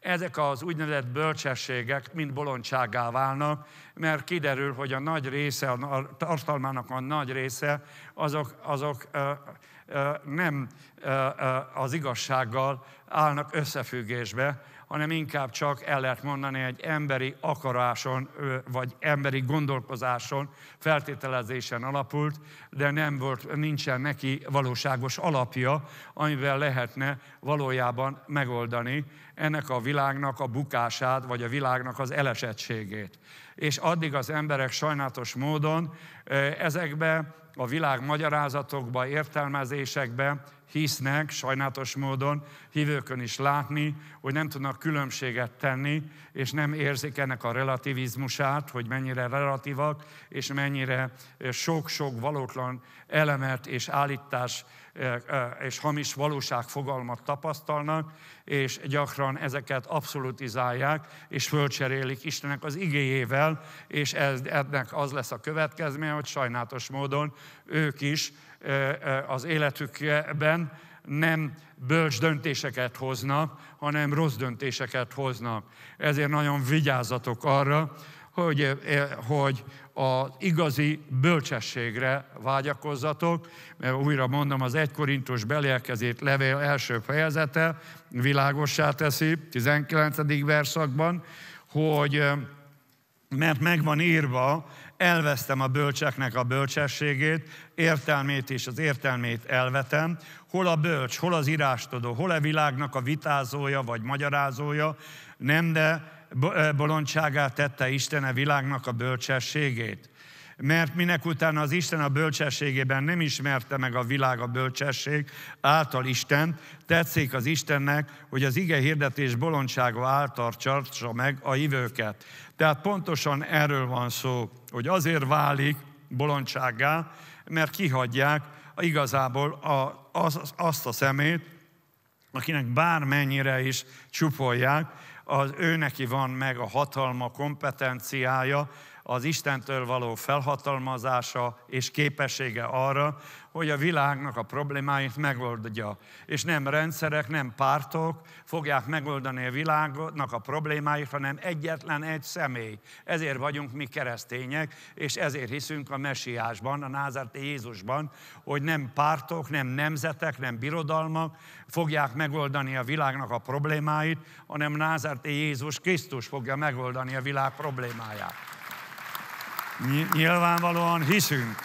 ezek az úgynevezett bölcsességek mind bolondságá válnak, mert kiderül, hogy a nagy része, a tartalmának a nagy része, azok, azok ö, ö, nem ö, az igazsággal állnak összefüggésbe, hanem inkább csak el lehet mondani egy emberi akaráson, vagy emberi gondolkozáson, feltételezésen alapult, de nem volt, nincsen neki valóságos alapja, amivel lehetne valójában megoldani ennek a világnak a bukását, vagy a világnak az elesettségét. És addig az emberek sajnálatos módon ezekbe a világ magyarázatokba, értelmezésekbe hisznek, sajnálatos módon hívőkön is látni, hogy nem tudnak különbséget tenni, és nem érzik ennek a relativizmusát, hogy mennyire relatívak, és mennyire sok-sok valótlan elemet és állítást és hamis valóság fogalmat tapasztalnak, és gyakran ezeket abszolutizálják, és fölcserélik Istenek az igéjével, és ez, ennek az lesz a következménye, hogy sajnálatos módon ők is az életükben nem bölcs döntéseket hoznak, hanem rossz döntéseket hoznak. Ezért nagyon vigyázzatok arra, hogy, hogy az igazi bölcsességre vágyakozzatok, mert újra mondom, az egykorintus Korintus belérkezét levél első fejezete világossá teszi, 19. verszakban, hogy mert megvan írva, elvesztem a bölcseknek a bölcsességét, értelmét és az értelmét elvetem. Hol a bölcs, hol az írástudó, hol a világnak a vitázója vagy magyarázója, nem, de bolondságá tette Isten a világnak a bölcsességét. Mert minek utána az Isten a bölcsességében nem ismerte meg a világ a bölcsesség által Isten, tetszik az Istennek, hogy az ige hirdetés bolondsága által csartsa meg a hívőket. Tehát pontosan erről van szó, hogy azért válik bolondságá, mert kihagyják igazából a, az, azt a szemét, akinek bármennyire is csupolják, az ő neki van meg a hatalma, kompetenciája, az Istentől való felhatalmazása és képessége arra, hogy a világnak a problémáit megoldja. És nem rendszerek, nem pártok fogják megoldani a világnak a problémáit, hanem egyetlen egy személy. Ezért vagyunk mi keresztények, és ezért hiszünk a Mesiásban, a názárti Jézusban, hogy nem pártok, nem nemzetek, nem birodalmak fogják megoldani a világnak a problémáit, hanem názárti Jézus Krisztus fogja megoldani a világ problémáját. Nyilvánvalóan hiszünk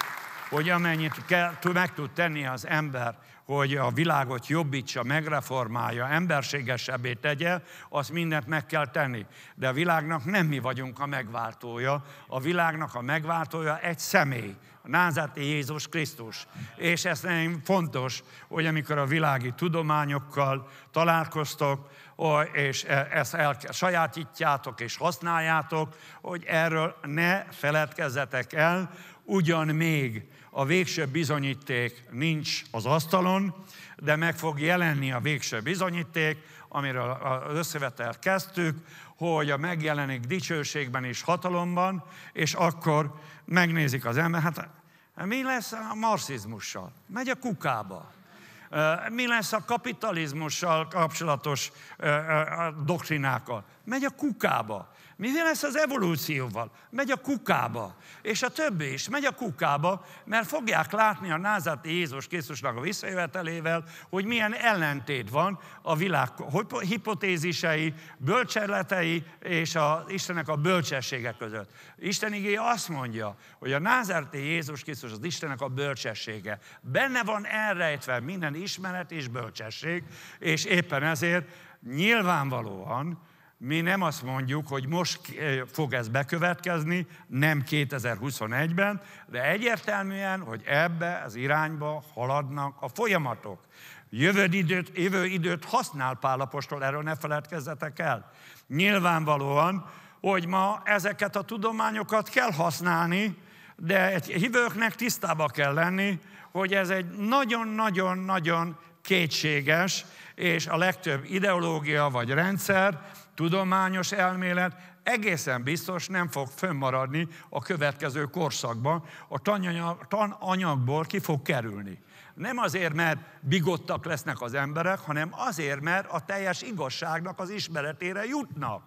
hogy amennyit kell, meg tud tenni az ember, hogy a világot jobbítsa, megreformálja, emberségesebbé tegye, azt mindent meg kell tenni. De a világnak nem mi vagyunk a megváltója, a világnak a megváltója egy személy, a názati Jézus Krisztus. És ez nagyon fontos, hogy amikor a világi tudományokkal találkoztok, és e- ezt el, sajátítjátok és használjátok, hogy erről ne feledkezzetek el, ugyan még a végső bizonyíték nincs az asztalon, de meg fog jelenni a végső bizonyíték, amiről az összevetel kezdtük, hogy a megjelenik dicsőségben és hatalomban, és akkor megnézik az ember, hát, hát mi lesz a marxizmussal? Megy a kukába. Mi lesz a kapitalizmussal kapcsolatos doktrinákkal? Megy a kukába. Mi lesz az evolúcióval? Megy a kukába, és a többi is megy a kukába, mert fogják látni a názati Jézus Krisztusnak a visszajövetelével, hogy milyen ellentét van a világ hipotézisei, bölcserletei és a, Istennek a bölcsessége között. Isten igéje azt mondja, hogy a názárti Jézus Krisztus az Istennek a bölcsessége. Benne van elrejtve minden ismeret és bölcsesség, és éppen ezért nyilvánvalóan, mi nem azt mondjuk, hogy most eh, fog ez bekövetkezni, nem 2021-ben, de egyértelműen, hogy ebbe az irányba haladnak a folyamatok. Jövő időt, jövő időt használ Pálapostól, erről ne feledkezzetek el. Nyilvánvalóan, hogy ma ezeket a tudományokat kell használni, de egy hívőknek tisztába kell lenni, hogy ez egy nagyon-nagyon-nagyon kétséges, és a legtöbb ideológia vagy rendszer tudományos elmélet egészen biztos nem fog fönnmaradni a következő korszakban, a tananyagból ki fog kerülni. Nem azért, mert bigottak lesznek az emberek, hanem azért, mert a teljes igazságnak az ismeretére jutnak.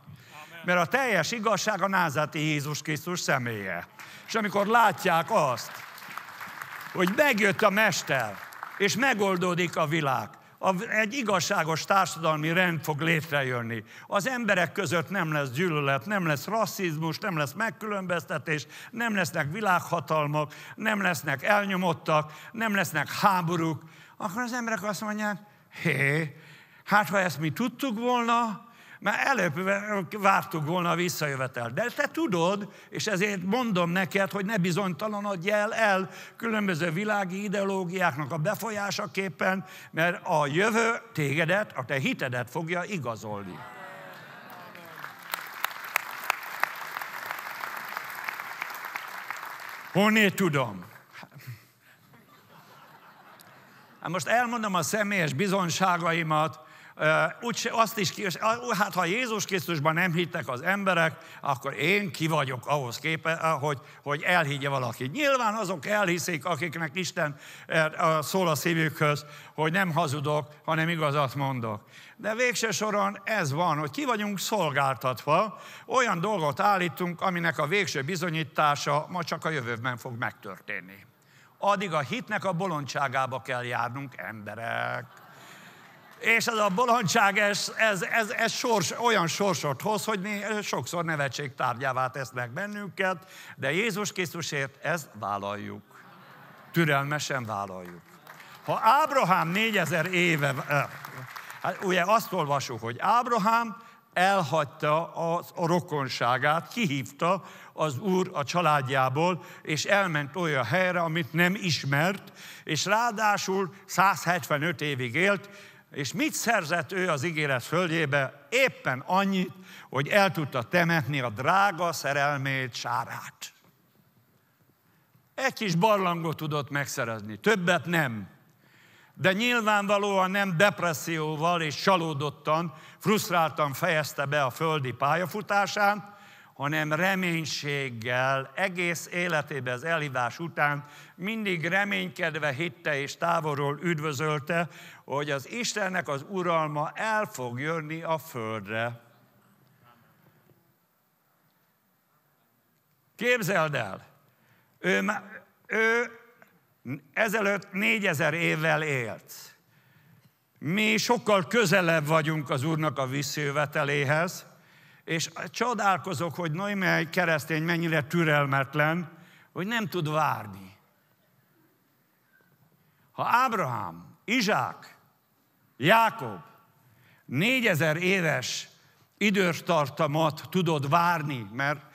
Mert a teljes igazság a názáti Jézus Krisztus személye. És amikor látják azt, hogy megjött a Mester, és megoldódik a világ, egy igazságos társadalmi rend fog létrejönni. Az emberek között nem lesz gyűlölet, nem lesz rasszizmus, nem lesz megkülönböztetés, nem lesznek világhatalmak, nem lesznek elnyomottak, nem lesznek háborúk. Akkor az emberek azt mondják, hé, hát ha ezt mi tudtuk volna, mert előbb vártuk volna a visszajövetel. De te tudod, és ezért mondom neked, hogy ne bizonytalanodj el, el különböző világi ideológiáknak a befolyásaképpen, mert a jövő tégedet, a te hitedet fogja igazolni. Honnét tudom? Hát most elmondom a személyes bizonságaimat, úgy, azt is, hát ha Jézus Krisztusban nem hittek az emberek, akkor én ki vagyok ahhoz képe, eh, hogy, hogy elhiggye valaki. Nyilván azok elhiszik, akiknek Isten eh, szól a szívükhöz, hogy nem hazudok, hanem igazat mondok. De végső soron ez van, hogy ki vagyunk szolgáltatva, olyan dolgot állítunk, aminek a végső bizonyítása ma csak a jövőben fog megtörténni. Addig a hitnek a bolondságába kell járnunk emberek. És ez a bolondság, ez, ez, ez, ez sors, olyan sorsot hoz, hogy mi sokszor nevetség tárgyává tesznek bennünket, de Jézus Krisztusért ezt vállaljuk. Türelmesen vállaljuk. Ha Ábrahám négyezer éve, hát ugye azt olvasjuk, hogy Ábrahám elhagyta az, a rokonságát, kihívta az úr a családjából, és elment olyan helyre, amit nem ismert, és ráadásul 175 évig élt, és mit szerzett ő az ígéret földjébe? Éppen annyit, hogy el tudta temetni a drága szerelmét, Sárát. Egy kis barlangot tudott megszerezni, többet nem. De nyilvánvalóan nem depresszióval és csalódottan, frusztráltan fejezte be a földi pályafutásán, hanem reménységgel, egész életében az elhívás után mindig reménykedve hitte és távolról üdvözölte hogy az Istennek az uralma el fog jönni a földre. Képzeld el, ő, ő ezelőtt négyezer évvel élt. Mi sokkal közelebb vagyunk az Úrnak a visszajöveteléhez, és csodálkozok, hogy Noémia egy keresztény mennyire türelmetlen, hogy nem tud várni. Ha Ábrahám, Izsák, Jákob, négyezer éves időtartamat tudod várni, mert,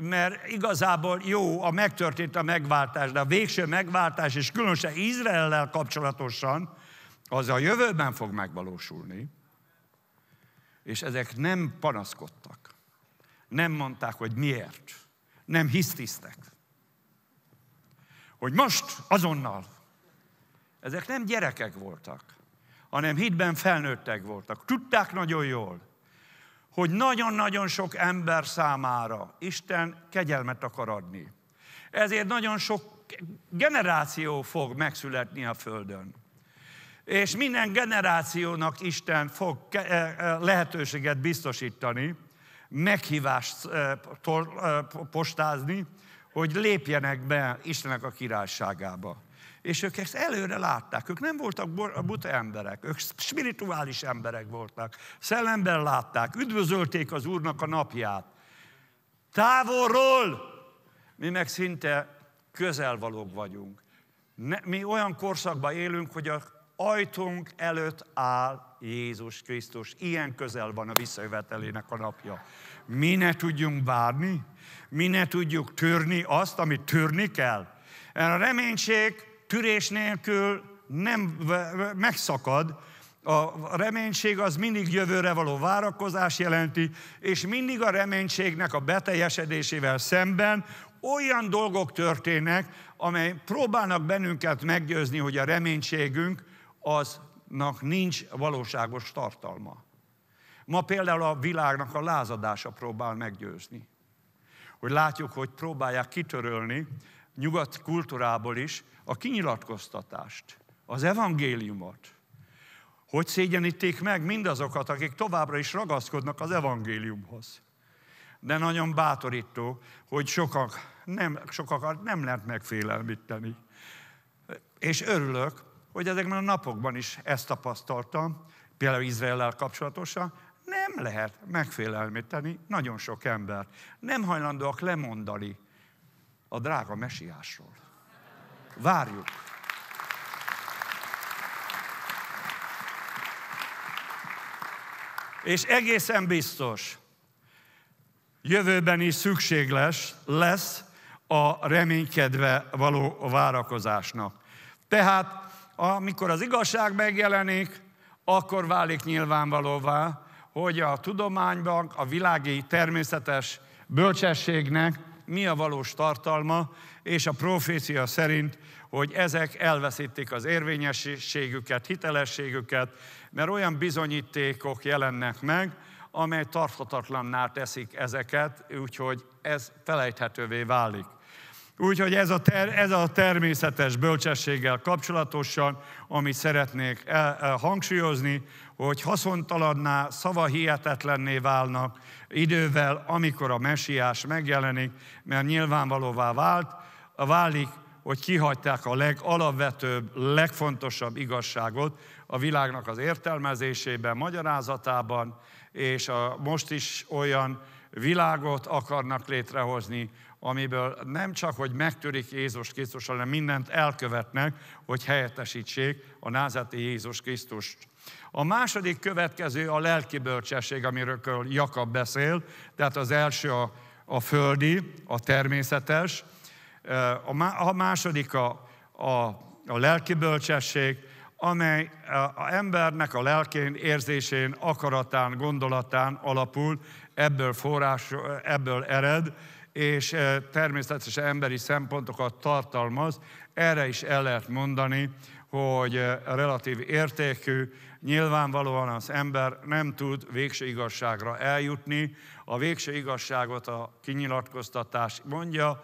mert igazából jó, a megtörtént a megváltás, de a végső megváltás, és különösen Izraellel kapcsolatosan, az a jövőben fog megvalósulni, és ezek nem panaszkodtak. Nem mondták, hogy miért. Nem hisztisztek. Hogy most, azonnal. Ezek nem gyerekek voltak hanem hitben felnőttek voltak. Tudták nagyon jól, hogy nagyon-nagyon sok ember számára Isten kegyelmet akar adni. Ezért nagyon sok generáció fog megszületni a Földön. És minden generációnak Isten fog e, e, lehetőséget biztosítani, meghívást e, postázni, hogy lépjenek be Istennek a királyságába. És ők ezt előre látták. Ők nem voltak buta emberek, ők spirituális emberek voltak. Szellemben látták, üdvözölték az Úrnak a napját. Távolról mi meg szinte közelvalók vagyunk. mi olyan korszakban élünk, hogy a ajtónk előtt áll Jézus Krisztus. Ilyen közel van a visszajövetelének a napja. Mi ne tudjunk várni, mi ne tudjuk törni azt, amit törni kell. Mert a reménység tűrés nélkül nem megszakad, a reménység az mindig jövőre való várakozás jelenti, és mindig a reménységnek a beteljesedésével szemben olyan dolgok történnek, amely próbálnak bennünket meggyőzni, hogy a reménységünk aznak nincs valóságos tartalma. Ma például a világnak a lázadása próbál meggyőzni. Hogy látjuk, hogy próbálják kitörölni nyugat kultúrából is a kinyilatkoztatást, az evangéliumot. Hogy szégyenítik meg mindazokat, akik továbbra is ragaszkodnak az evangéliumhoz. De nagyon bátorító, hogy sokak nem, sokakat nem lehet megfélelmíteni. És örülök, hogy ezekben a napokban is ezt tapasztaltam, például Izraellel kapcsolatosan, nem lehet megfélelmíteni nagyon sok embert. Nem hajlandóak lemondani a drága mesiásról várjuk. És egészen biztos, jövőben is szükség lesz, lesz a reménykedve való várakozásnak. Tehát, amikor az igazság megjelenik, akkor válik nyilvánvalóvá, hogy a tudományban, a világi természetes bölcsességnek mi a valós tartalma, és a profécia szerint hogy ezek elveszítik az érvényességüket, hitelességüket, mert olyan bizonyítékok jelennek meg, amely tarthatatlanná teszik ezeket, úgyhogy ez felejthetővé válik. Úgyhogy ez a, ter, ez a természetes bölcsességgel kapcsolatosan, amit szeretnék el, el hangsúlyozni, hogy haszontalanná, szava hihetetlenné válnak idővel, amikor a mesiás megjelenik, mert nyilvánvalóvá vált, válik, hogy kihagyták a legalapvetőbb, legfontosabb igazságot a világnak az értelmezésében, magyarázatában, és a, most is olyan világot akarnak létrehozni, amiből nem csak, hogy megtörik Jézus Krisztus, hanem mindent elkövetnek, hogy helyettesítsék a názati Jézus Krisztust. A második következő a lelki bölcsesség, amiről Jakab beszél, tehát az első a, a földi, a természetes, a második a, a, a lelki bölcsesség, amely a embernek a lelkén, érzésén, akaratán, gondolatán alapul, ebből forrás, ebből ered, és természetesen emberi szempontokat tartalmaz. Erre is el lehet mondani, hogy relatív értékű, nyilvánvalóan az ember nem tud végső igazságra eljutni. A végső igazságot a kinyilatkoztatás mondja,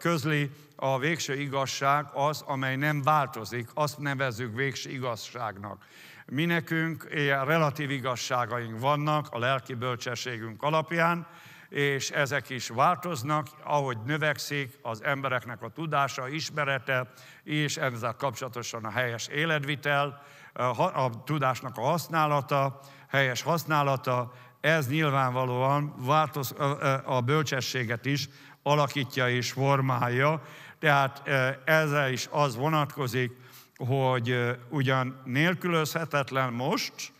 közli a végső igazság az, amely nem változik, azt nevezzük végső igazságnak. Mi nekünk ilyen relatív igazságaink vannak a lelki bölcsességünk alapján, és ezek is változnak, ahogy növekszik az embereknek a tudása, ismerete, és ezzel kapcsolatosan a helyes életvitel, a tudásnak a használata, helyes használata, ez nyilvánvalóan változ, a bölcsességet is alakítja és formálja. Tehát ezzel is az vonatkozik, hogy ugyan nélkülözhetetlen most,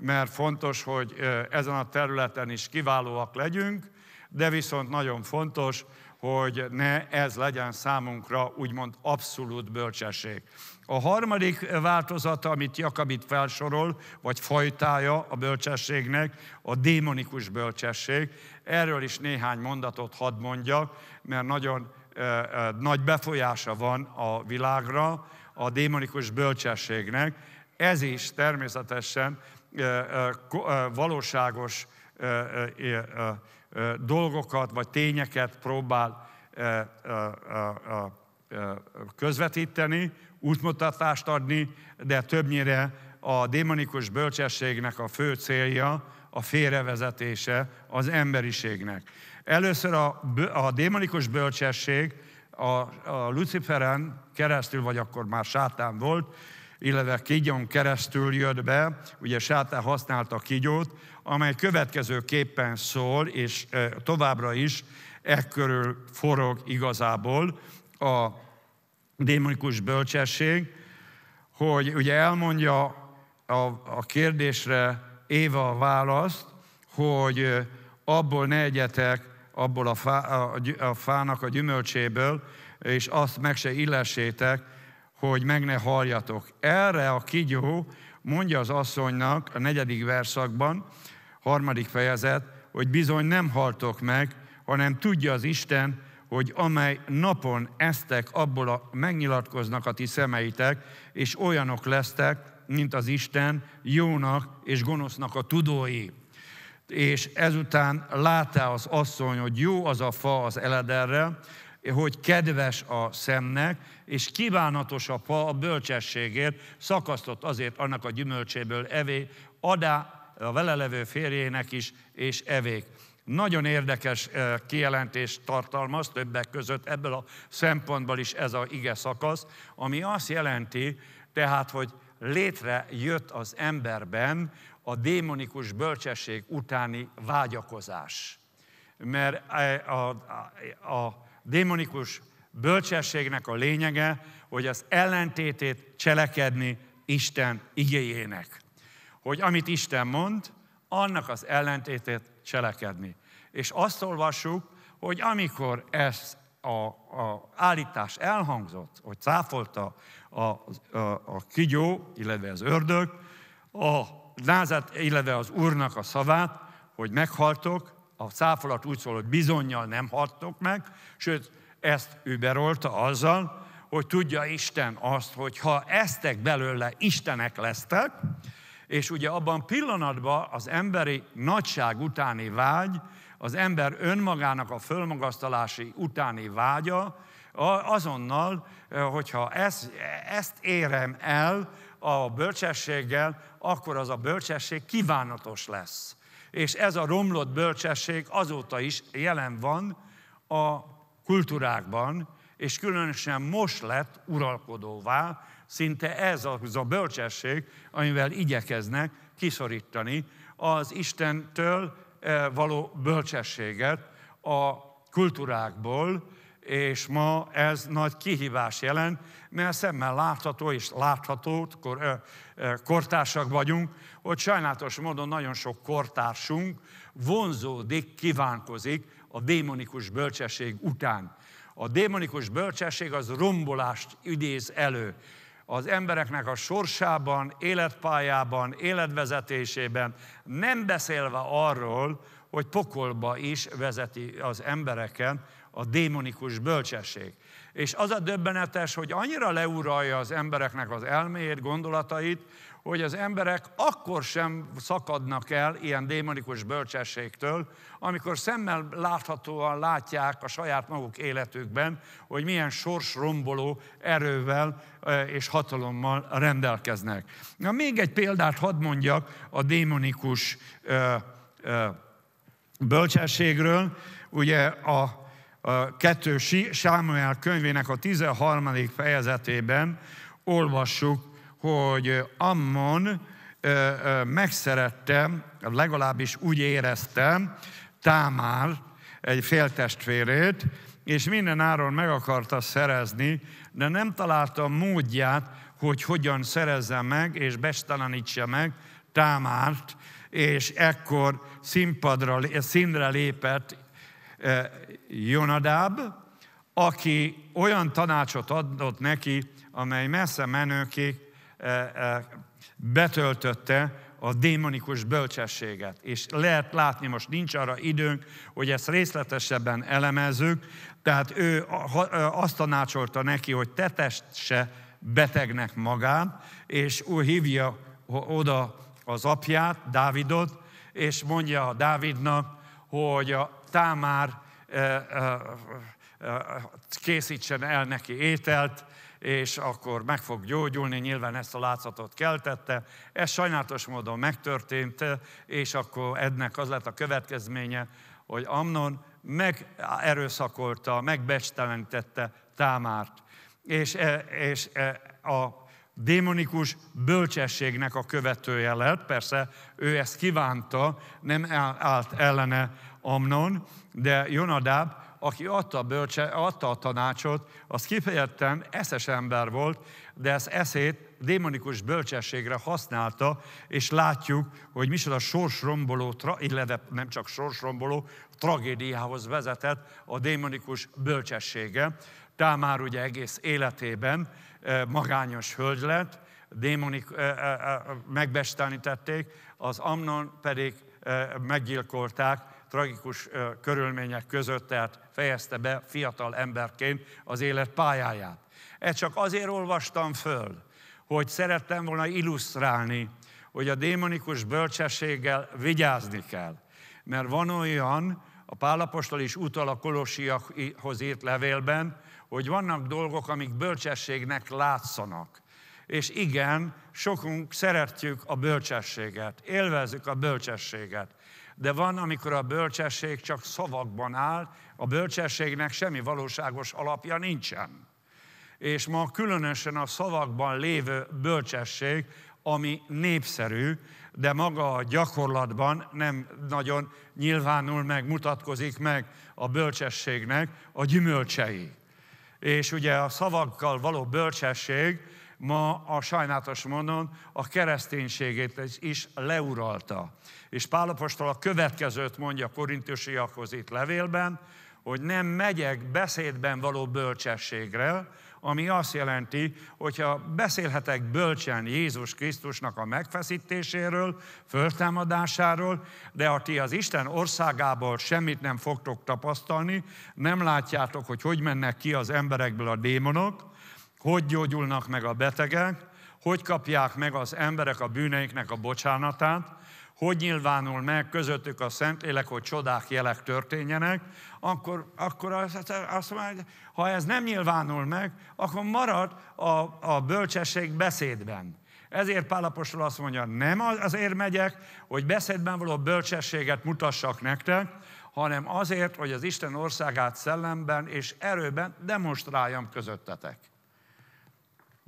mert fontos, hogy ezen a területen is kiválóak legyünk, de viszont nagyon fontos, hogy ne ez legyen számunkra úgymond abszolút bölcsesség. A harmadik változata, amit Jakabit felsorol, vagy fajtája a bölcsességnek, a démonikus bölcsesség. Erről is néhány mondatot hadd mondjak, mert nagyon nagy befolyása van a világra a démonikus bölcsességnek. Ez is természetesen valóságos dolgokat vagy tényeket próbál közvetíteni, útmutatást adni, de többnyire a démonikus bölcsességnek a fő célja a félrevezetése az emberiségnek. Először a, a démonikus bölcsesség a, a Luciferen keresztül, vagy akkor már sátán volt, illetve kígyón keresztül jött be, ugye sátán használta a kígyót, amely következőképpen szól, és továbbra is e körül forog igazából a démonikus bölcsesség, hogy ugye elmondja a, a kérdésre Éva a választ, hogy abból ne egyetek, abból a, fá, a, a fának a gyümölcséből, és azt meg se illessétek, hogy meg ne halljatok. Erre a kigyó mondja az asszonynak a negyedik verszakban, harmadik fejezet, hogy bizony nem haltok meg, hanem tudja az Isten, hogy amely napon eztek, abból a, megnyilatkoznak a ti szemeitek, és olyanok lesztek, mint az Isten jónak és gonosznak a tudói. És ezután látta az asszony, hogy jó az a fa az eledelre, hogy kedves a szemnek, és kívánatos a fa a bölcsességért, szakasztott azért annak a gyümölcséből evé, adá a vele levő férjének is, és evék. Nagyon érdekes eh, kijelentést tartalmaz többek között ebből a szempontból is ez a ige szakasz, ami azt jelenti, tehát, hogy létrejött az emberben a démonikus bölcsesség utáni vágyakozás. Mert eh, a, a, a démonikus bölcsességnek a lényege, hogy az ellentétét cselekedni Isten igéjének. Hogy amit Isten mond, annak az ellentétét cselekedni. És azt olvassuk, hogy amikor ez a, állítás elhangzott, hogy cáfolta a, a, a kigyó, illetve az ördög, a názat, illetve az úrnak a szavát, hogy meghaltok, a cáfolat úgy szól, hogy bizonyal nem haltok meg, sőt, ezt überolta azzal, hogy tudja Isten azt, hogy ha eztek belőle Istenek lesztek, és ugye abban pillanatban az emberi nagyság utáni vágy, az ember önmagának a fölmagasztalási utáni vágya, azonnal, hogyha ezt, ezt érem el a bölcsességgel, akkor az a bölcsesség kívánatos lesz. És ez a romlott bölcsesség azóta is jelen van a kultúrákban, és különösen most lett uralkodóvá, szinte ez az a bölcsesség, amivel igyekeznek kiszorítani az Istentől eh, való bölcsességet a kultúrákból, és ma ez nagy kihívás jelent, mert szemmel látható és látható, kor, ö, eh, ö, eh, kortársak vagyunk, hogy sajnálatos módon nagyon sok kortársunk vonzódik, kívánkozik a démonikus bölcsesség után. A démonikus bölcsesség az rombolást idéz elő az embereknek a sorsában, életpályában, életvezetésében, nem beszélve arról, hogy pokolba is vezeti az embereken a démonikus bölcsesség. És az a döbbenetes, hogy annyira leuralja az embereknek az elméjét, gondolatait, hogy az emberek akkor sem szakadnak el ilyen démonikus bölcsességtől, amikor szemmel láthatóan látják a saját maguk életükben, hogy milyen sorsromboló erővel e, és hatalommal rendelkeznek. Na, még egy példát hadd mondjak a démonikus ö, e, ö, e, bölcsességről. Ugye a a kettő Sámuel könyvének a 13. fejezetében olvassuk, hogy Ammon megszerette, legalábbis úgy érezte, Támár, egy féltestvérét, és minden áron meg akarta szerezni, de nem találta a módját, hogy hogyan szerezze meg, és bestelenítse meg Támárt, és ekkor színpadra, színre lépett Jonadab, aki olyan tanácsot adott neki, amely messze menőkig eh, eh, betöltötte a démonikus bölcsességet. És lehet látni, most nincs arra időnk, hogy ezt részletesebben elemezzük, tehát ő azt tanácsolta neki, hogy tetesse betegnek magát, és ő hívja oda az apját, Dávidot, és mondja a Dávidnak, hogy a Támár készítsen el neki ételt, és akkor meg fog gyógyulni, nyilván ezt a látszatot keltette. Ez sajnálatos módon megtörtént, és akkor ennek az lett a következménye, hogy Amnon megerőszakolta, megbestelenítette Támárt. És, e, és e, a démonikus bölcsességnek a követője lett, persze ő ezt kívánta, nem állt ellene Amnon, de Jonadáb, aki adta a, bölcse, adta a tanácsot, az kifejezetten eszes ember volt, de ezt eszét démonikus bölcsességre használta, és látjuk, hogy micsoda sorsromboló, illetve nem csak sorsromboló, tragédiához vezetett a démonikus bölcsessége. Támár ugye egész életében eh, magányos hölgy lett, démonik, eh, eh, megbestelnítették, az Amnon pedig meggyilkolták, tragikus körülmények között, tehát fejezte be fiatal emberként az élet pályáját. Ezt csak azért olvastam föl, hogy szerettem volna illusztrálni, hogy a démonikus bölcsességgel vigyázni kell. Mert van olyan, a Pálapostól is utal a kolossiakhoz írt levélben, hogy vannak dolgok, amik bölcsességnek látszanak. És igen, sokunk szeretjük a bölcsességet, élvezzük a bölcsességet de van, amikor a bölcsesség csak szavakban áll, a bölcsességnek semmi valóságos alapja nincsen. És ma különösen a szavakban lévő bölcsesség, ami népszerű, de maga a gyakorlatban nem nagyon nyilvánul meg, mutatkozik meg a bölcsességnek a gyümölcsei. És ugye a szavakkal való bölcsesség, ma a sajnálatos mondom, a kereszténységét is leuralta. És Pálapostól a következőt mondja a korintusiakhoz itt levélben, hogy nem megyek beszédben való bölcsességre, ami azt jelenti, hogyha beszélhetek bölcsen Jézus Krisztusnak a megfeszítéséről, föltámadásáról, de ha ti az Isten országából semmit nem fogtok tapasztalni, nem látjátok, hogy hogy mennek ki az emberekből a démonok, hogy gyógyulnak meg a betegek, hogy kapják meg az emberek a bűneiknek a bocsánatát, hogy nyilvánul meg közöttük a Szentlélek, hogy csodák, jelek történjenek, akkor, akkor azt, azt mondja, ha ez nem nyilvánul meg, akkor marad a, a bölcsesség beszédben. Ezért Pálapostól azt mondja, nem azért megyek, hogy beszédben való bölcsességet mutassak nektek, hanem azért, hogy az Isten országát szellemben és erőben demonstráljam közöttetek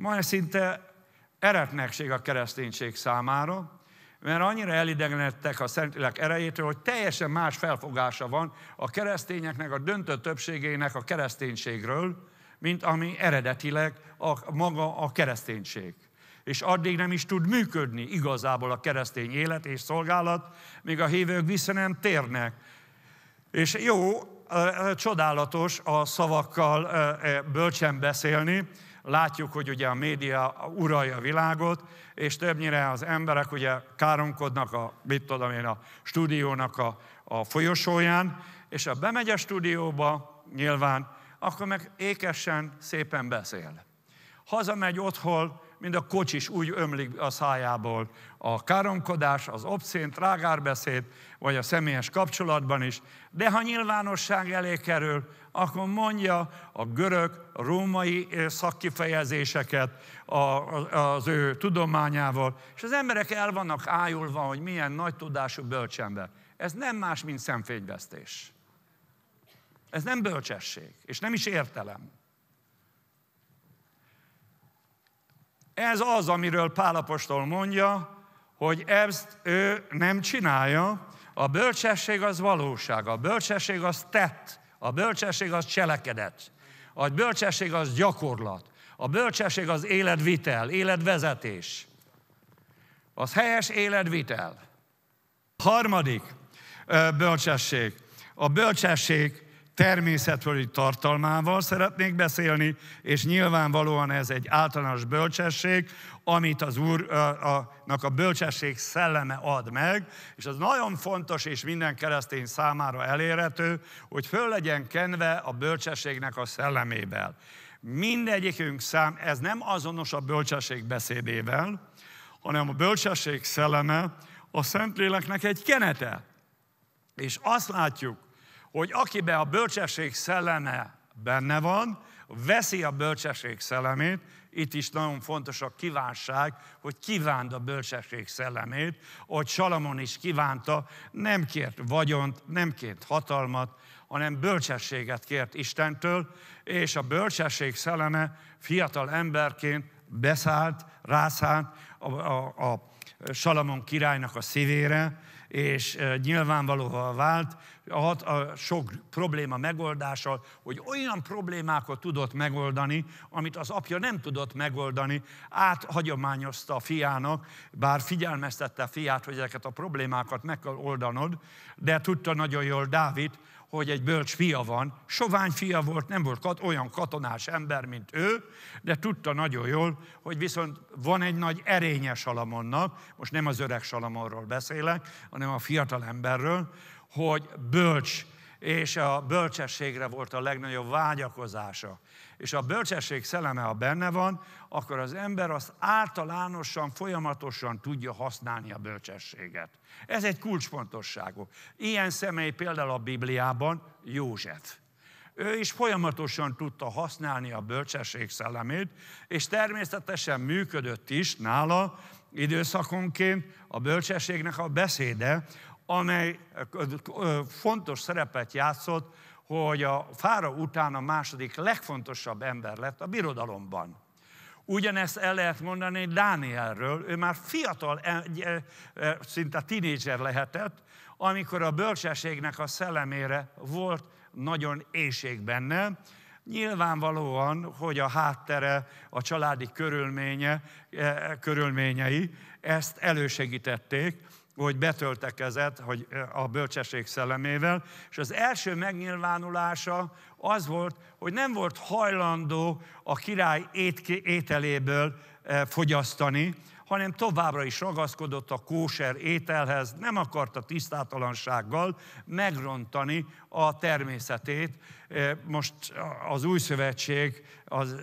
majd szinte eretnekség a kereszténység számára, mert annyira elidegenedtek a Szentlélek erejétől, hogy teljesen más felfogása van a keresztényeknek, a döntő többségének a kereszténységről, mint ami eredetileg a, maga a kereszténység. És addig nem is tud működni igazából a keresztény élet és szolgálat, míg a hívők vissza nem térnek. És jó, csodálatos a szavakkal bölcsen beszélni, látjuk, hogy ugye a média uralja a világot, és többnyire az emberek ugye káromkodnak a, mit tudom én, a stúdiónak a, a folyosóján, és ha bemegy a stúdióba, nyilván, akkor meg ékesen, szépen beszél. Hazamegy otthon, mint a kocsis úgy ömlik a szájából a káromkodás, az obszén, trágárbeszéd, vagy a személyes kapcsolatban is. De ha nyilvánosság elé kerül, akkor mondja a görög, eh, a római szakkifejezéseket az ő tudományával, és az emberek el vannak ájulva, hogy milyen nagy tudású bölcsember. Ez nem más, mint szemfényvesztés. Ez nem bölcsesség, és nem is értelem. Ez az, amiről Pálapostól mondja, hogy ezt ő nem csinálja. A bölcsesség az valóság, a bölcsesség az tett, a bölcsesség az cselekedet. A bölcsesség az gyakorlat. A bölcsesség az életvitel, életvezetés. Az helyes életvitel. Harmadik bölcsesség. A bölcsesség természetről tartalmával szeretnék beszélni, és nyilvánvalóan ez egy általános bölcsesség, amit az Úrnak a bölcsesség szelleme ad meg, és az nagyon fontos és minden keresztény számára elérhető, hogy föl legyen kenve a bölcsességnek a szellemével. Mindegyikünk szám, ez nem azonos a bölcsesség beszédével, hanem a bölcsesség szelleme a Szentléleknek egy kenete. És azt látjuk, hogy akibe a bölcsesség szelleme benne van, veszi a bölcsesség szellemét, itt is nagyon fontos a kívánság, hogy kívánd a bölcsesség szellemét, hogy Salamon is kívánta, nem kért vagyont, nem kért hatalmat, hanem bölcsességet kért Istentől, és a bölcsesség szelleme fiatal emberként beszállt, rászállt a, a, a Salamon királynak a szívére, és nyilvánvalóvá vált, a, a sok probléma megoldással, hogy olyan problémákat tudott megoldani, amit az apja nem tudott megoldani, áthagyományozta a fiának, bár figyelmeztette a fiát, hogy ezeket a problémákat meg kell oldanod, de tudta nagyon jól Dávid, hogy egy bölcs fia van, sovány fia volt, nem volt kat, olyan katonás ember, mint ő, de tudta nagyon jól, hogy viszont van egy nagy erényes Salamonnak, most nem az öreg Salamonról beszélek, hanem a fiatal emberről, hogy bölcs, és a bölcsességre volt a legnagyobb vágyakozása. És a bölcsesség szelleme, ha benne van, akkor az ember azt általánosan, folyamatosan tudja használni a bölcsességet. Ez egy kulcsfontosságú. Ilyen személy például a Bibliában József ő is folyamatosan tudta használni a bölcsesség szellemét, és természetesen működött is nála időszakonként a bölcsességnek a beszéde, amely fontos szerepet játszott, hogy a fára után a második legfontosabb ember lett a birodalomban. Ugyanezt el lehet mondani Dánielről, ő már fiatal, e, e, e, szinte tinédzser lehetett, amikor a bölcsességnek a szellemére volt nagyon éjség benne, Nyilvánvalóan, hogy a háttere, a családi körülménye, körülményei ezt elősegítették, hogy betöltekezett hogy a bölcsesség szellemével, és az első megnyilvánulása az volt, hogy nem volt hajlandó a király ételéből fogyasztani, hanem továbbra is ragaszkodott a kóser ételhez, nem akarta tisztátalansággal megrontani a természetét. Most az új szövetség, az,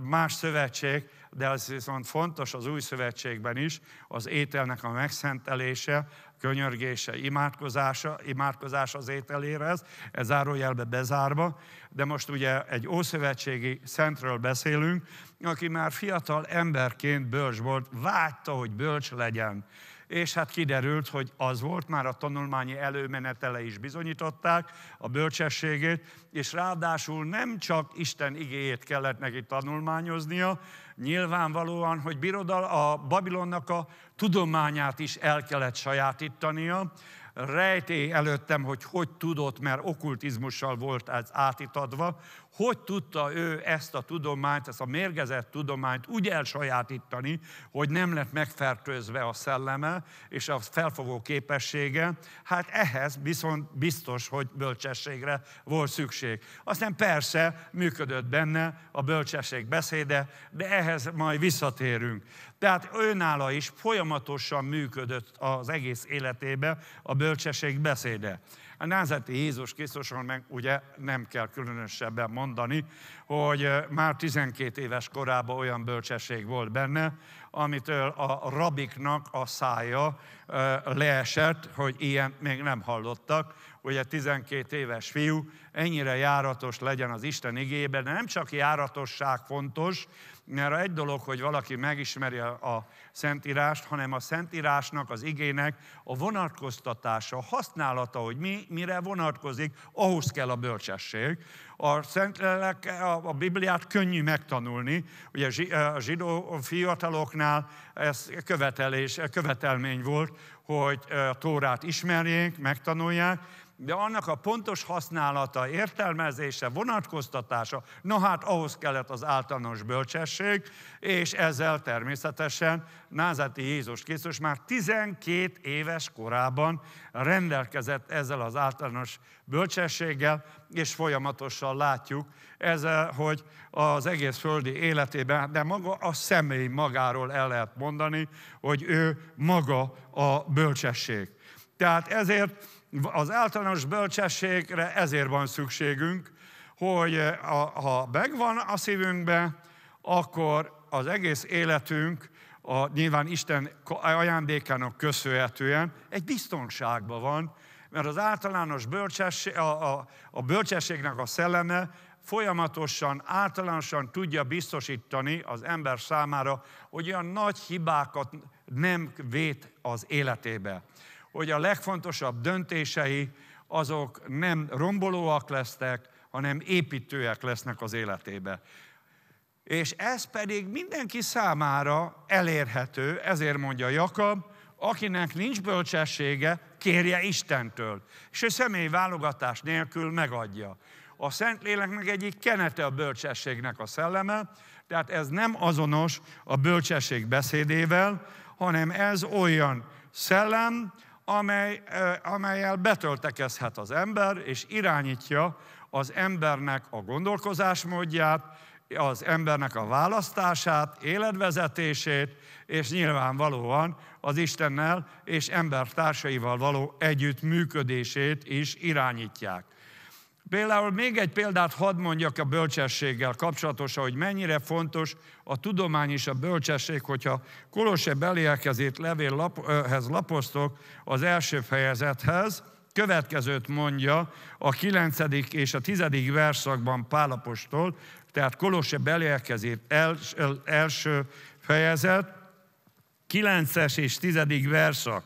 más szövetség de az viszont fontos az új szövetségben is, az ételnek a megszentelése, könyörgése, imádkozása, imádkozás az ételérez, ez zárójelbe bezárva, de most ugye egy ószövetségi szentről beszélünk, aki már fiatal emberként bölcs volt, vágyta, hogy bölcs legyen és hát kiderült, hogy az volt, már a tanulmányi előmenetele is bizonyították a bölcsességét, és ráadásul nem csak Isten igéjét kellett neki tanulmányoznia, nyilvánvalóan, hogy birodal, a Babilonnak a tudományát is el kellett sajátítania, rejtély előttem, hogy hogy tudott, mert okkultizmussal volt ez átitadva, hogy tudta ő ezt a tudományt, ezt a mérgezett tudományt úgy elsajátítani, hogy nem lett megfertőzve a szelleme és a felfogó képessége, hát ehhez viszont biztos, hogy bölcsességre volt szükség. Aztán persze működött benne a bölcsesség beszéde, de ehhez majd visszatérünk. Tehát önála is folyamatosan működött az egész életébe a bölcsesség beszéde. A názati Jézus Krisztusról meg ugye nem kell különösebben mondani, hogy már 12 éves korában olyan bölcsesség volt benne, amitől a rabiknak a szája leesett, hogy ilyen még nem hallottak. Ugye 12 éves fiú, ennyire járatos legyen az Isten igében, de nem csak járatosság fontos, mert egy dolog, hogy valaki megismeri a, Szentírást, hanem a Szentírásnak, az igének a vonatkoztatása, a használata, hogy mi, mire vonatkozik, ahhoz kell a bölcsesség. A, Szentlélek, a, a Bibliát könnyű megtanulni, ugye a zsidó fiataloknál ez követelés, követelmény volt, hogy a Tórát ismerjék, megtanulják, de annak a pontos használata, értelmezése, vonatkoztatása, na hát ahhoz kellett az általános bölcsesség, és ezzel természetesen Názati Jézus Krisztus már 12 éves korában rendelkezett ezzel az általános bölcsességgel, és folyamatosan látjuk ezzel, hogy az egész földi életében, de maga a személy magáról el lehet mondani, hogy ő maga a bölcsesség. Tehát ezért az általános bölcsességre ezért van szükségünk, hogy eh, a, ha megvan a szívünkbe, akkor az egész életünk a, nyilván Isten ajándékának köszönhetően egy biztonságban van, mert az általános bölcsesség, a, a, a bölcsességnek a szelleme folyamatosan, általánosan tudja biztosítani az ember számára, hogy olyan nagy hibákat nem vét az életébe hogy a legfontosabb döntései azok nem rombolóak lesznek, hanem építőek lesznek az életébe. És ez pedig mindenki számára elérhető, ezért mondja Jakab, akinek nincs bölcsessége, kérje Istentől. És ő személy válogatás nélkül megadja. A Szentléleknek egyik kenete a bölcsességnek a szelleme, tehát ez nem azonos a bölcsesség beszédével, hanem ez olyan szellem, amely, amelyel betöltekezhet az ember, és irányítja az embernek a gondolkozásmódját, az embernek a választását, életvezetését, és nyilvánvalóan az Istennel és embertársaival való együttműködését is irányítják. Például még egy példát hadd mondjak a bölcsességgel kapcsolatosan, hogy mennyire fontos a tudomány és a bölcsesség, hogyha Kolose beliekezét levélhez lapoztok az első fejezethez, következőt mondja a 9. és a 10. verszakban Pálapostól, tehát Kolose els, első fejezet, 9 és 10. verszak.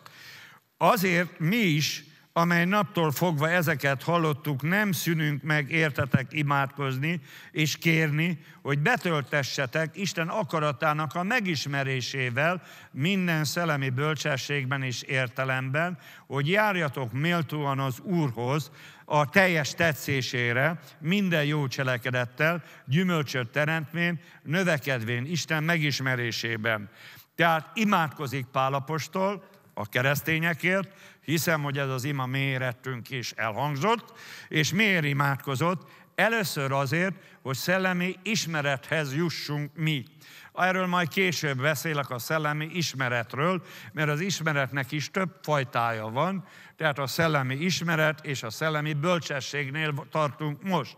Azért mi is, amely naptól fogva ezeket hallottuk, nem szűnünk meg értetek imádkozni és kérni, hogy betöltessetek Isten akaratának a megismerésével minden szellemi bölcsességben és értelemben, hogy járjatok méltóan az Úrhoz, a teljes tetszésére, minden jó cselekedettel, gyümölcsöt teremtvén, növekedvén, Isten megismerésében. Tehát imádkozik Pálapostól a keresztényekért, Hiszem, hogy ez az ima mérettünk is elhangzott, és miért imádkozott? Először azért, hogy szellemi ismerethez jussunk mi. Erről majd később beszélek a szellemi ismeretről, mert az ismeretnek is több fajtája van, tehát a szellemi ismeret és a szellemi bölcsességnél tartunk most.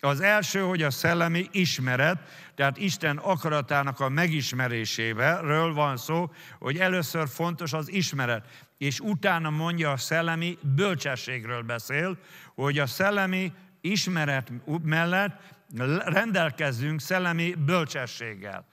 Az első, hogy a szellemi ismeret, tehát Isten akaratának a megismeréséről van szó, hogy először fontos az ismeret és utána mondja a szellemi bölcsességről beszél, hogy a szellemi ismeret mellett rendelkezzünk szellemi bölcsességgel.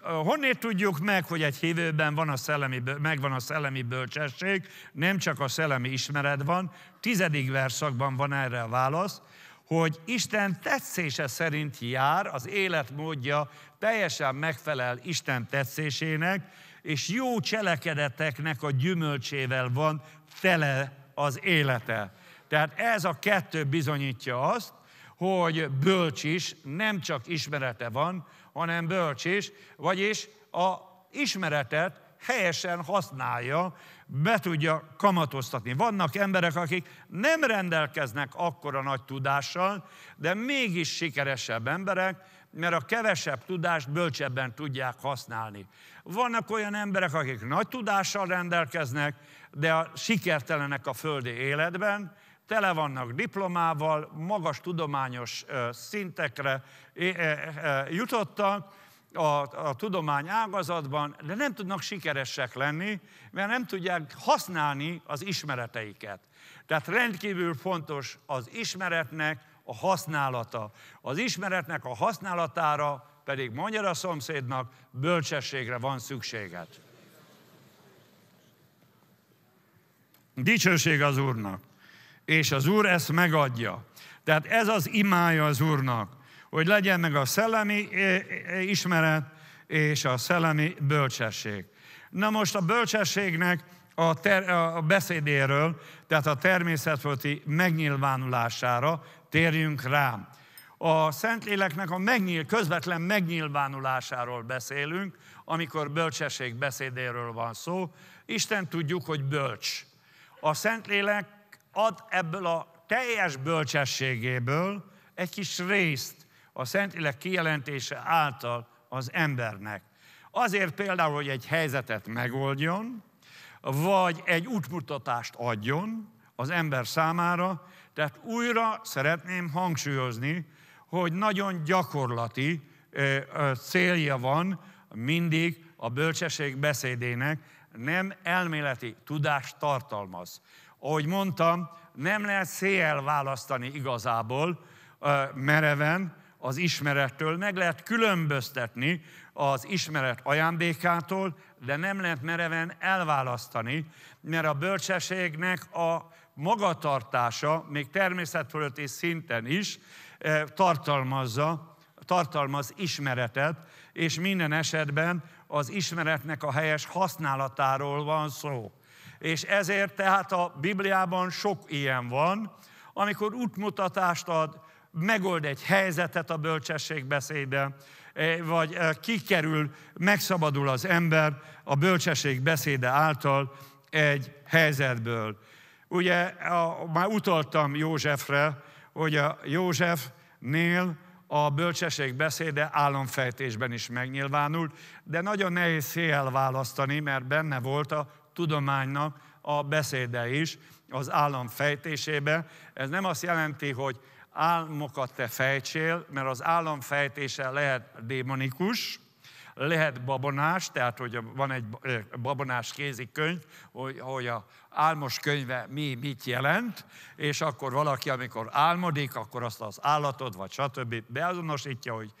Honnét tudjuk meg, hogy egy hívőben van a szellemi, megvan a szellemi bölcsesség, nem csak a szellemi ismeret van, tizedik verszakban van erre a válasz, hogy Isten tetszése szerint jár, az életmódja teljesen megfelel Isten tetszésének, és jó cselekedeteknek a gyümölcsével van tele az élete. Tehát ez a kettő bizonyítja azt, hogy bölcs is, nem csak ismerete van, hanem bölcs is, vagyis a ismeretet helyesen használja, be tudja kamatoztatni. Vannak emberek, akik nem rendelkeznek akkora nagy tudással, de mégis sikeresebb emberek, mert a kevesebb tudást bölcsebben tudják használni. Vannak olyan emberek, akik nagy tudással rendelkeznek, de a sikertelenek a földi életben, tele vannak diplomával, magas tudományos szintekre jutottak, a, a tudomány ágazatban, de nem tudnak sikeresek lenni, mert nem tudják használni az ismereteiket. Tehát rendkívül fontos az ismeretnek a használata. Az ismeretnek a használatára pedig magyar a szomszédnak, bölcsességre van szükséget. Dicsőség az Úrnak, és az Úr ezt megadja. Tehát ez az imája az Úrnak, hogy legyen meg a szellemi eh, eh, ismeret és a szellemi bölcsesség. Na most a bölcsességnek a, ter, a beszédéről, tehát a természetfölti megnyilvánulására térjünk rá. A Szentléleknek a megnyil, közvetlen megnyilvánulásáról beszélünk, amikor bölcsesség beszédéről van szó. Isten tudjuk, hogy bölcs. A Szentlélek ad ebből a teljes bölcsességéből egy kis részt a Szentlélek kijelentése által az embernek. Azért például, hogy egy helyzetet megoldjon, vagy egy útmutatást adjon az ember számára, tehát újra szeretném hangsúlyozni, hogy nagyon gyakorlati célja van mindig a bölcsesség beszédének, nem elméleti tudást tartalmaz. Ahogy mondtam, nem lehet széjjel választani igazából mereven, az ismerettől. Meg lehet különböztetni az ismeret ajándékától, de nem lehet mereven elválasztani, mert a bölcsességnek a magatartása még természetfölötti szinten is eh, tartalmazza, tartalmaz ismeretet, és minden esetben az ismeretnek a helyes használatáról van szó. És ezért tehát a Bibliában sok ilyen van, amikor útmutatást ad, megold egy helyzetet a bölcsességbeszéde, eh, vagy eh, kikerül, megszabadul az ember a bölcsességbeszéde által egy helyzetből. Ugye a, már utaltam Józsefre, hogy a Józsefnél a bölcsesség beszéde államfejtésben is megnyilvánul, de nagyon nehéz széjjel választani, mert benne volt a tudománynak a beszéde is az államfejtésébe. Ez nem azt jelenti, hogy álmokat te fejtsél, mert az álom fejtése lehet démonikus, lehet babonás, tehát hogy van egy babonás kézikönyv, hogy, hogy a álmos könyve mi, mit jelent, és akkor valaki, amikor álmodik, akkor azt az állatod, vagy stb. beazonosítja, hogy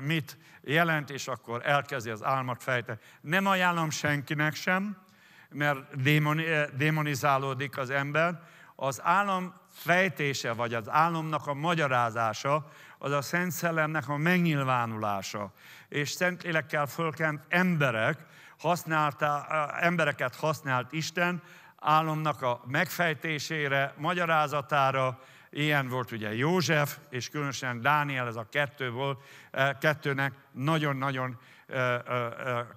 mit jelent, és akkor elkezdi az álmat fejteni. Nem ajánlom senkinek sem, mert démoni, démonizálódik az ember. Az állam fejtése, vagy az álomnak a magyarázása, az a Szent Szellemnek a megnyilvánulása. És Lélekkel fölkent emberek, használta, embereket használt Isten álomnak a megfejtésére, magyarázatára, Ilyen volt ugye József, és különösen Dániel, ez a kettő volt, kettőnek nagyon-nagyon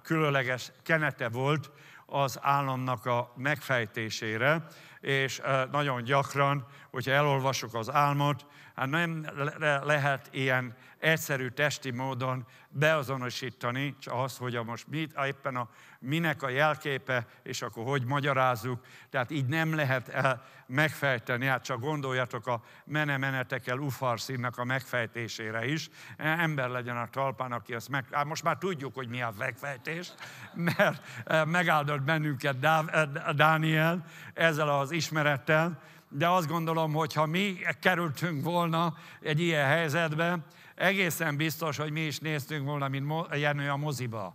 különleges kenete volt az államnak a megfejtésére és nagyon gyakran, hogyha elolvasok az álmot, Hát nem le- lehet ilyen egyszerű testi módon beazonosítani, csak az, hogy a most mit, éppen a minek a jelképe, és akkor hogy magyarázzuk. Tehát így nem lehet el megfejteni, hát csak gondoljatok a menemenetekkel ufarszínnak a megfejtésére is. Ember legyen a talpán, aki azt meg... Hát most már tudjuk, hogy mi a megfejtés, mert eh, megáldott bennünket Dáv- eh, Dániel ezzel az ismerettel, de azt gondolom, hogy ha mi kerültünk volna egy ilyen helyzetbe, egészen biztos, hogy mi is néztünk volna, mint Jenő a moziba.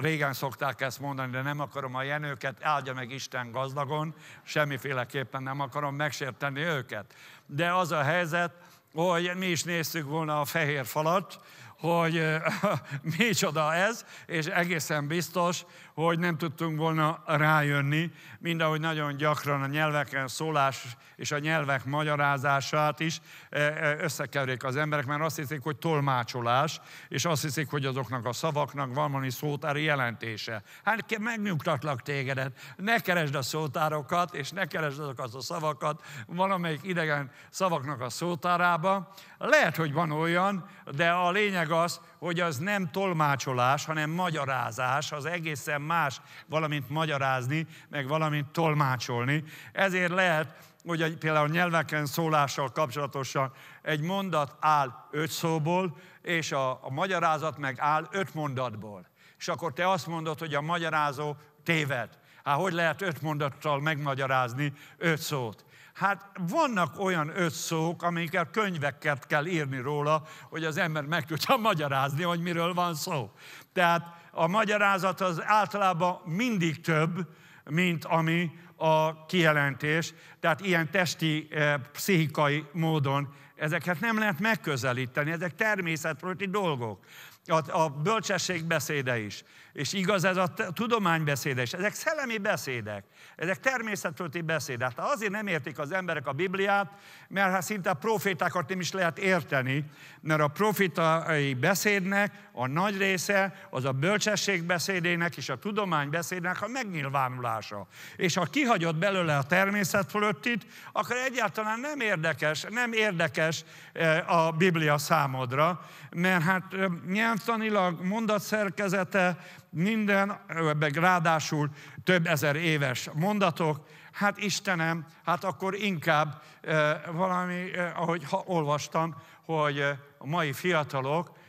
Régen szokták ezt mondani, de nem akarom a Jenőket, áldja meg Isten gazdagon, semmiféleképpen nem akarom megsérteni őket. De az a helyzet, hogy mi is néztük volna a fehér falat, hogy micsoda ez, és egészen biztos, hogy nem tudtunk volna rájönni, mindahogy nagyon gyakran a nyelveken szólás és a nyelvek magyarázását is e, e, összekeverik az emberek, mert azt hiszik, hogy tolmácsolás, és azt hiszik, hogy azoknak a szavaknak van valami szótári jelentése. Hát megnyugtatlak tégedet, ne keresd a szótárokat, és ne keresd azokat a szavakat valamelyik idegen szavaknak a szótárába. Lehet, hogy van olyan, de a lényeg az, hogy az nem tolmácsolás, hanem magyarázás, az egészen más valamint magyarázni, meg valamint tolmácsolni. Ezért lehet hogy például nyelveken szólással kapcsolatosan egy mondat áll öt szóból, és a, a magyarázat meg áll öt mondatból. És akkor te azt mondod, hogy a magyarázó téved. Hát hogy lehet öt mondattal megmagyarázni öt szót? Hát vannak olyan összók, amikkel könyveket kell írni róla, hogy az ember meg tudja magyarázni, hogy miről van szó. Tehát a magyarázat az általában mindig több, mint ami a kijelentés, tehát ilyen testi, eh, pszichikai módon ezeket nem lehet megközelíteni, ezek természetfölötti dolgok. A, a bölcsesség beszéde is. És igaz ez a tudománybeszéde is. Ezek szellemi beszédek, ezek természetfölti beszédek. Hát azért nem értik az emberek a Bibliát, mert hát szinte a profétákat nem is lehet érteni, mert a profitai beszédnek a nagy része az a bölcsesség beszédének és a tudománybeszédnek a megnyilvánulása. És ha kihagyott belőle a természet fölöttit, akkor egyáltalán nem érdekes, nem érdekes e, a Biblia számodra, mert hát nyelvtanilag mondatszerkezete, minden, meg ráadásul több ezer éves mondatok, hát Istenem, hát akkor inkább eh, valami, eh, ahogy ha, olvastam, hogy eh, a mai fiatalok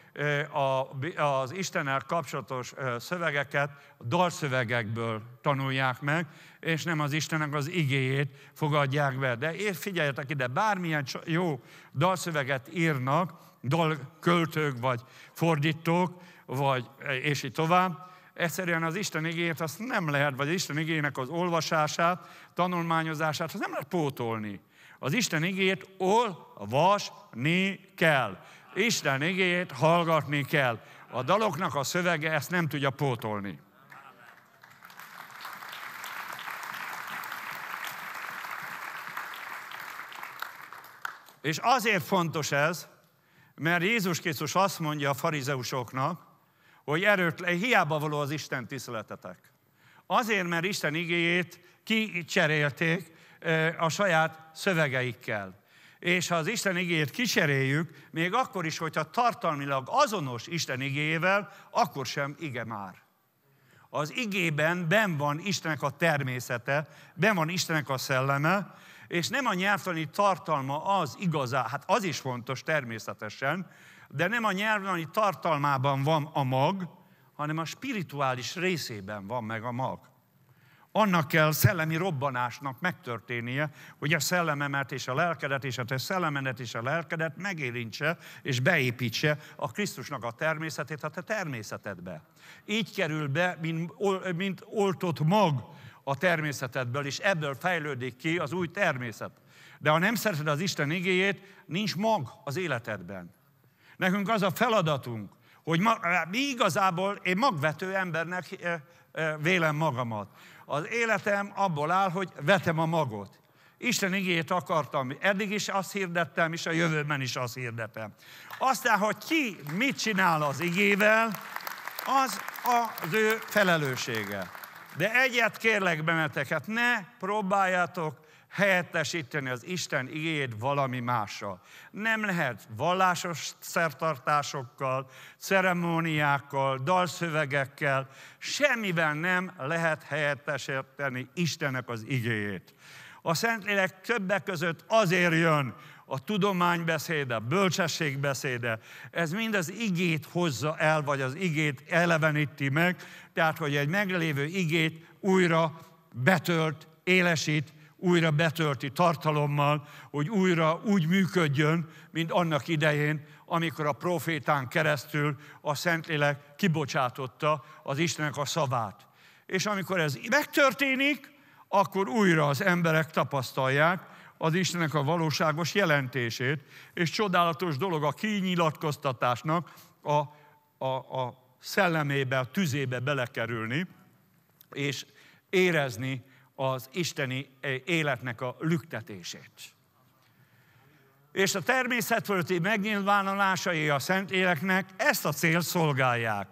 a, az Istennel kapcsolatos szövegeket a dalszövegekből tanulják meg, és nem az Istennek az igéjét fogadják be. De ér, figyeljetek ide, bármilyen jó dalszöveget írnak, dalköltők vagy fordítók, vagy, és így tovább, egyszerűen az Isten igényét azt nem lehet, vagy az Isten igényének az olvasását, tanulmányozását, azt nem lehet pótolni. Az Isten igényét olvasni kell. Isten igényét hallgatni kell. A daloknak a szövege ezt nem tudja pótolni. És azért fontos ez, mert Jézus Krisztus azt mondja a farizeusoknak, hogy erőtlen, hiába való az Isten tiszteletetek. Azért, mert Isten igéjét kicserélték a saját szövegeikkel. És ha az Isten igéjét kicseréljük, még akkor is, hogyha tartalmilag azonos Isten igéjével, akkor sem ige már. Az igében ben van Istennek a természete, ben van Istennek a szelleme, és nem a nyelvtani tartalma az igazá, hát az is fontos természetesen, de nem a nyelvtani tartalmában van a mag, hanem a spirituális részében van meg a mag. Annak kell szellemi robbanásnak megtörténnie, hogy a szellememet és a lelkedet és a te szellemedet és a lelkedet megérintse és beépítse a Krisztusnak a természetét a te természetedbe. Így kerül be, mint, mint oltott mag a természetedből, és ebből fejlődik ki az új természet. De ha nem szereted az Isten igéjét, nincs mag az életedben. Nekünk az a feladatunk, hogy ma, igazából én magvető embernek eh, eh, vélem magamat. Az életem abból áll, hogy vetem a magot. Isten igényét akartam. Eddig is azt hirdettem, és a jövőben is azt hirdetem. Aztán, hogy ki mit csinál az igével, az az ő felelőssége. De egyet kérlek benneteket, ne próbáljátok helyettesíteni az Isten igéjét valami mással. Nem lehet vallásos szertartásokkal, ceremóniákkal, dalszövegekkel, semmiben nem lehet helyettesíteni Istennek az igéjét. A Szentlélek többek között azért jön, a tudománybeszéde, a bölcsességbeszéde, ez mind az igét hozza el, vagy az igét eleveníti meg, tehát hogy egy meglévő igét újra betölt, élesít, újra betölti tartalommal, hogy újra úgy működjön, mint annak idején, amikor a profétán keresztül a Szentlélek kibocsátotta az Istennek a szavát. És amikor ez megtörténik, akkor újra az emberek tapasztalják az Istennek a valóságos jelentését, és csodálatos dolog a kinyilatkoztatásnak a, a, a szellemébe, a tüzébe belekerülni, és érezni az isteni eh, életnek a lüktetését. És a természetfölti megnyilvánulásai a Szent Éleknek ezt a cél szolgálják.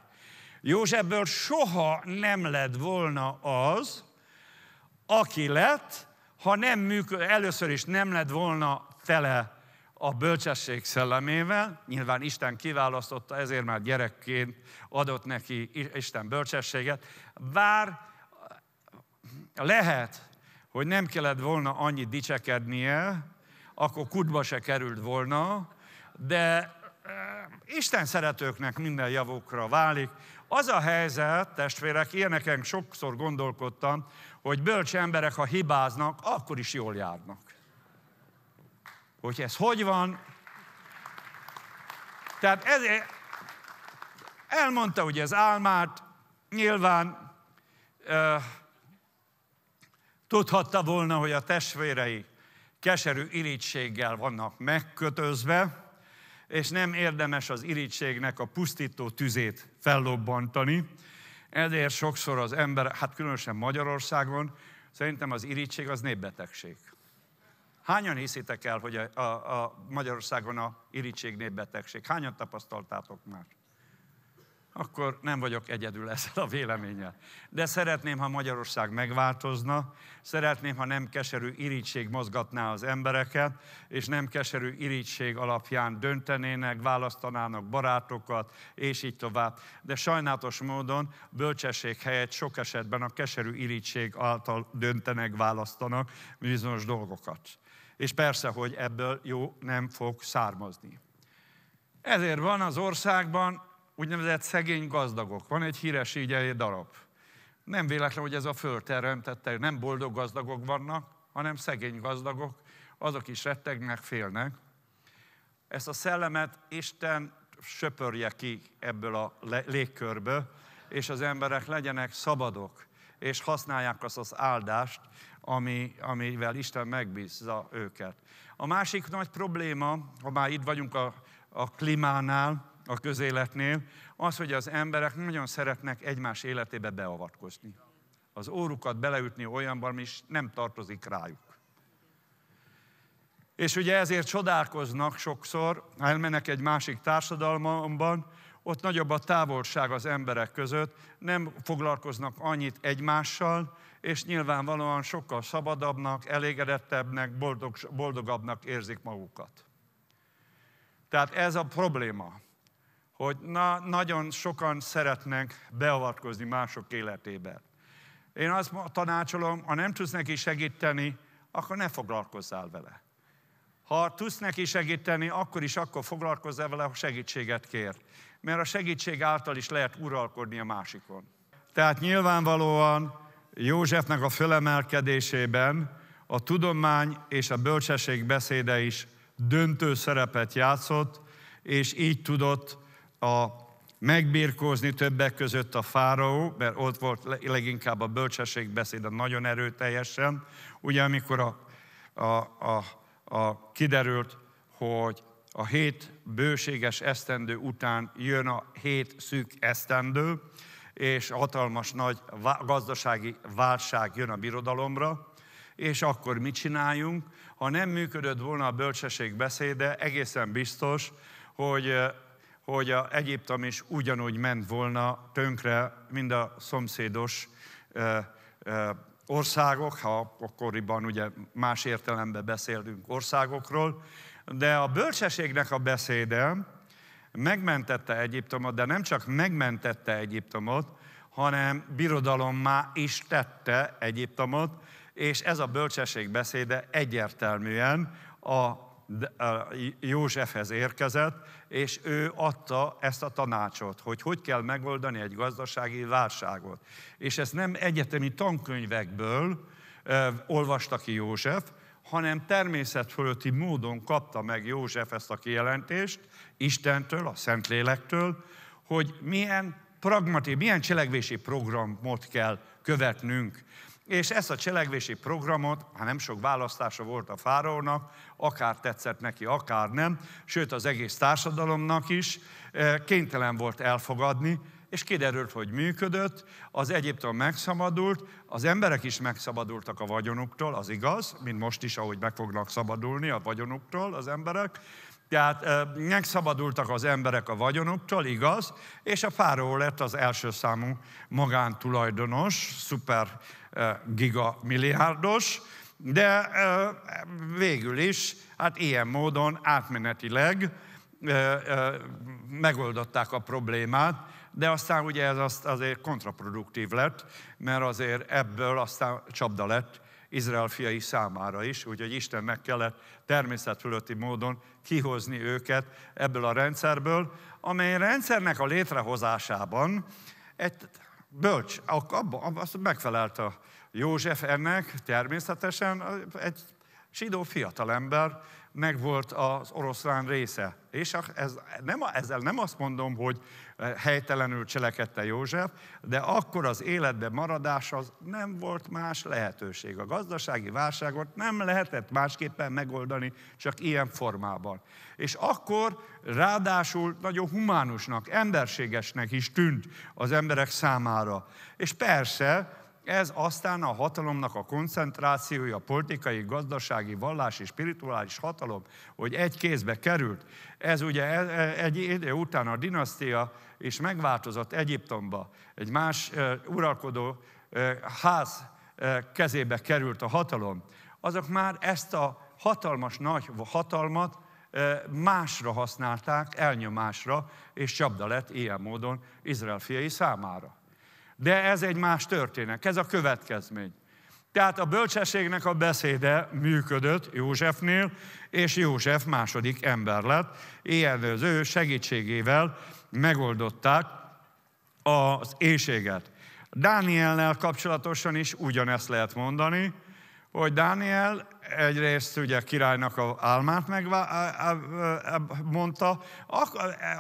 Józsefből soha nem lett volna az, aki lett, ha nem működ, először is nem lett volna tele a bölcsesség szellemével, nyilván Isten kiválasztotta, ezért már gyerekként adott neki Isten bölcsességet, bár lehet, hogy nem kellett volna annyit dicsekednie, akkor kutba se került volna, de eh, Isten szeretőknek minden javukra válik. Az a helyzet, testvérek, ilyeneken sokszor gondolkodtam, hogy bölcs emberek, ha hibáznak, akkor is jól járnak. Hogy ez hogy van? Tehát ez eh, elmondta ugye az álmát, nyilván eh, Tudhatta volna, hogy a testvérei keserű irítséggel vannak megkötözve, és nem érdemes az irítségnek a pusztító tüzét fellobbantani. Ezért sokszor az ember, hát különösen Magyarországon, szerintem az irítség az népbetegség. Hányan hiszitek el, hogy a, a, a Magyarországon a irítség népbetegség? Hányan tapasztaltátok már? akkor nem vagyok egyedül ezzel a véleménnyel. De szeretném, ha Magyarország megváltozna, szeretném, ha nem keserű irítség mozgatná az embereket, és nem keserű irítség alapján döntenének, választanának barátokat, és így tovább. De sajnálatos módon bölcsesség helyett sok esetben a keserű irítség által döntenek, választanak bizonyos dolgokat. És persze, hogy ebből jó nem fog származni. Ezért van az országban úgynevezett szegény gazdagok. Van egy híres így egy darab. Nem véletlen, hogy ez a föld teremtette, nem boldog gazdagok vannak, hanem szegény gazdagok, azok is rettegnek, félnek. Ezt a szellemet Isten söpörje ki ebből a légkörből, és az emberek legyenek szabadok, és használják azt az áldást, ami, amivel Isten megbízza őket. A másik nagy probléma, ha már itt vagyunk a, a klímánál, a közéletnél, az, hogy az emberek nagyon szeretnek egymás életébe beavatkozni. Az órukat beleütni olyanban, ami nem tartozik rájuk. És ugye ezért csodálkoznak sokszor, ha elmennek egy másik társadalomban, ott nagyobb a távolság az emberek között, nem foglalkoznak annyit egymással, és nyilvánvalóan sokkal szabadabbnak, elégedettebbnek, boldog, boldogabbnak érzik magukat. Tehát ez a probléma hogy na, nagyon sokan szeretnek beavatkozni mások életébe. Én azt tanácsolom, ha nem tudsz neki segíteni, akkor ne foglalkozzál vele. Ha tudsz neki segíteni, akkor is akkor foglalkozzál vele, ha segítséget kér. Mert a segítség által is lehet uralkodni a másikon. Tehát nyilvánvalóan Józsefnek a fölemelkedésében a tudomány és a bölcsesség beszéde is döntő szerepet játszott, és így tudott a megbírkózni többek között a fáraó, mert ott volt leginkább a bölcsességbeszéde nagyon erőteljesen, ugye amikor a, a, a, a kiderült, hogy a hét bőséges esztendő után jön a hét szűk esztendő, és hatalmas nagy gazdasági válság jön a birodalomra, és akkor mit csináljunk? Ha nem működött volna a bölcsesség beszéde, egészen biztos, hogy hogy a Egyiptom is ugyanúgy ment volna tönkre, mint a szomszédos országok, ha akkoriban ugye más értelemben beszélünk országokról, de a bölcsességnek a beszéde megmentette Egyiptomot, de nem csak megmentette Egyiptomot, hanem már is tette Egyiptomot, és ez a bölcsesség beszéde egyértelműen a Józsefhez érkezett, és ő adta ezt a tanácsot, hogy hogy kell megoldani egy gazdasági válságot. És ezt nem egyetemi tankönyvekből ö, olvasta ki József, hanem természetfölötti módon kapta meg József ezt a kijelentést Istentől, a Szentlélektől, hogy milyen pragmatív, milyen cselekvési programot kell követnünk. És ezt a cselekvési programot, ha nem sok választása volt a fáraónak, akár tetszett neki, akár nem, sőt az egész társadalomnak is, eh, kénytelen volt elfogadni, és kiderült, hogy működött, az Egyiptom megszabadult, az emberek is megszabadultak a vagyonuktól, az igaz, mint most is, ahogy meg fognak szabadulni a vagyonuktól az emberek, tehát eh, megszabadultak az emberek a vagyonuktól, igaz, és a fáraó lett az első számú magántulajdonos, szuper eh, gigamilliárdos, de végül is, hát ilyen módon átmenetileg megoldották a problémát, de aztán ugye ez azt azért kontraproduktív lett, mert azért ebből aztán csapda lett Izrael fiai számára is, úgyhogy Istennek kellett természetfölötti módon kihozni őket ebből a rendszerből, amely rendszernek a létrehozásában egy bölcs, abban abba megfelelt a József ennek természetesen egy zsidó fiatalember, meg volt az oroszlán része. És ez nem, ezzel nem azt mondom, hogy eh, helytelenül cselekedte József, de akkor az életbe maradás az nem volt más lehetőség. A gazdasági válságot nem lehetett másképpen megoldani, csak ilyen formában. És akkor ráadásul nagyon humánusnak, emberségesnek is tűnt az emberek számára. És persze, ez aztán a hatalomnak a koncentrációja, a politikai, gazdasági, vallási, spirituális hatalom, hogy egy kézbe került. Ez ugye e, e, egy idő után a dinasztia is megváltozott Egyiptomba. Egy más e, uralkodó ház kezébe került a hatalom. Azok már ezt a hatalmas nagy hatalmat másra használták, elnyomásra, és csapda lett ilyen módon Izrael fiai számára. De ez egy más történet. Ez a következmény. Tehát a bölcsességnek a beszéde működött Józsefnél, és József második ember lett. Ilyen az ő segítségével megoldották az éjséget. Dániellel kapcsolatosan is ugyanezt lehet mondani, hogy Dániel egyrészt ugye a királynak a álmát megmondta.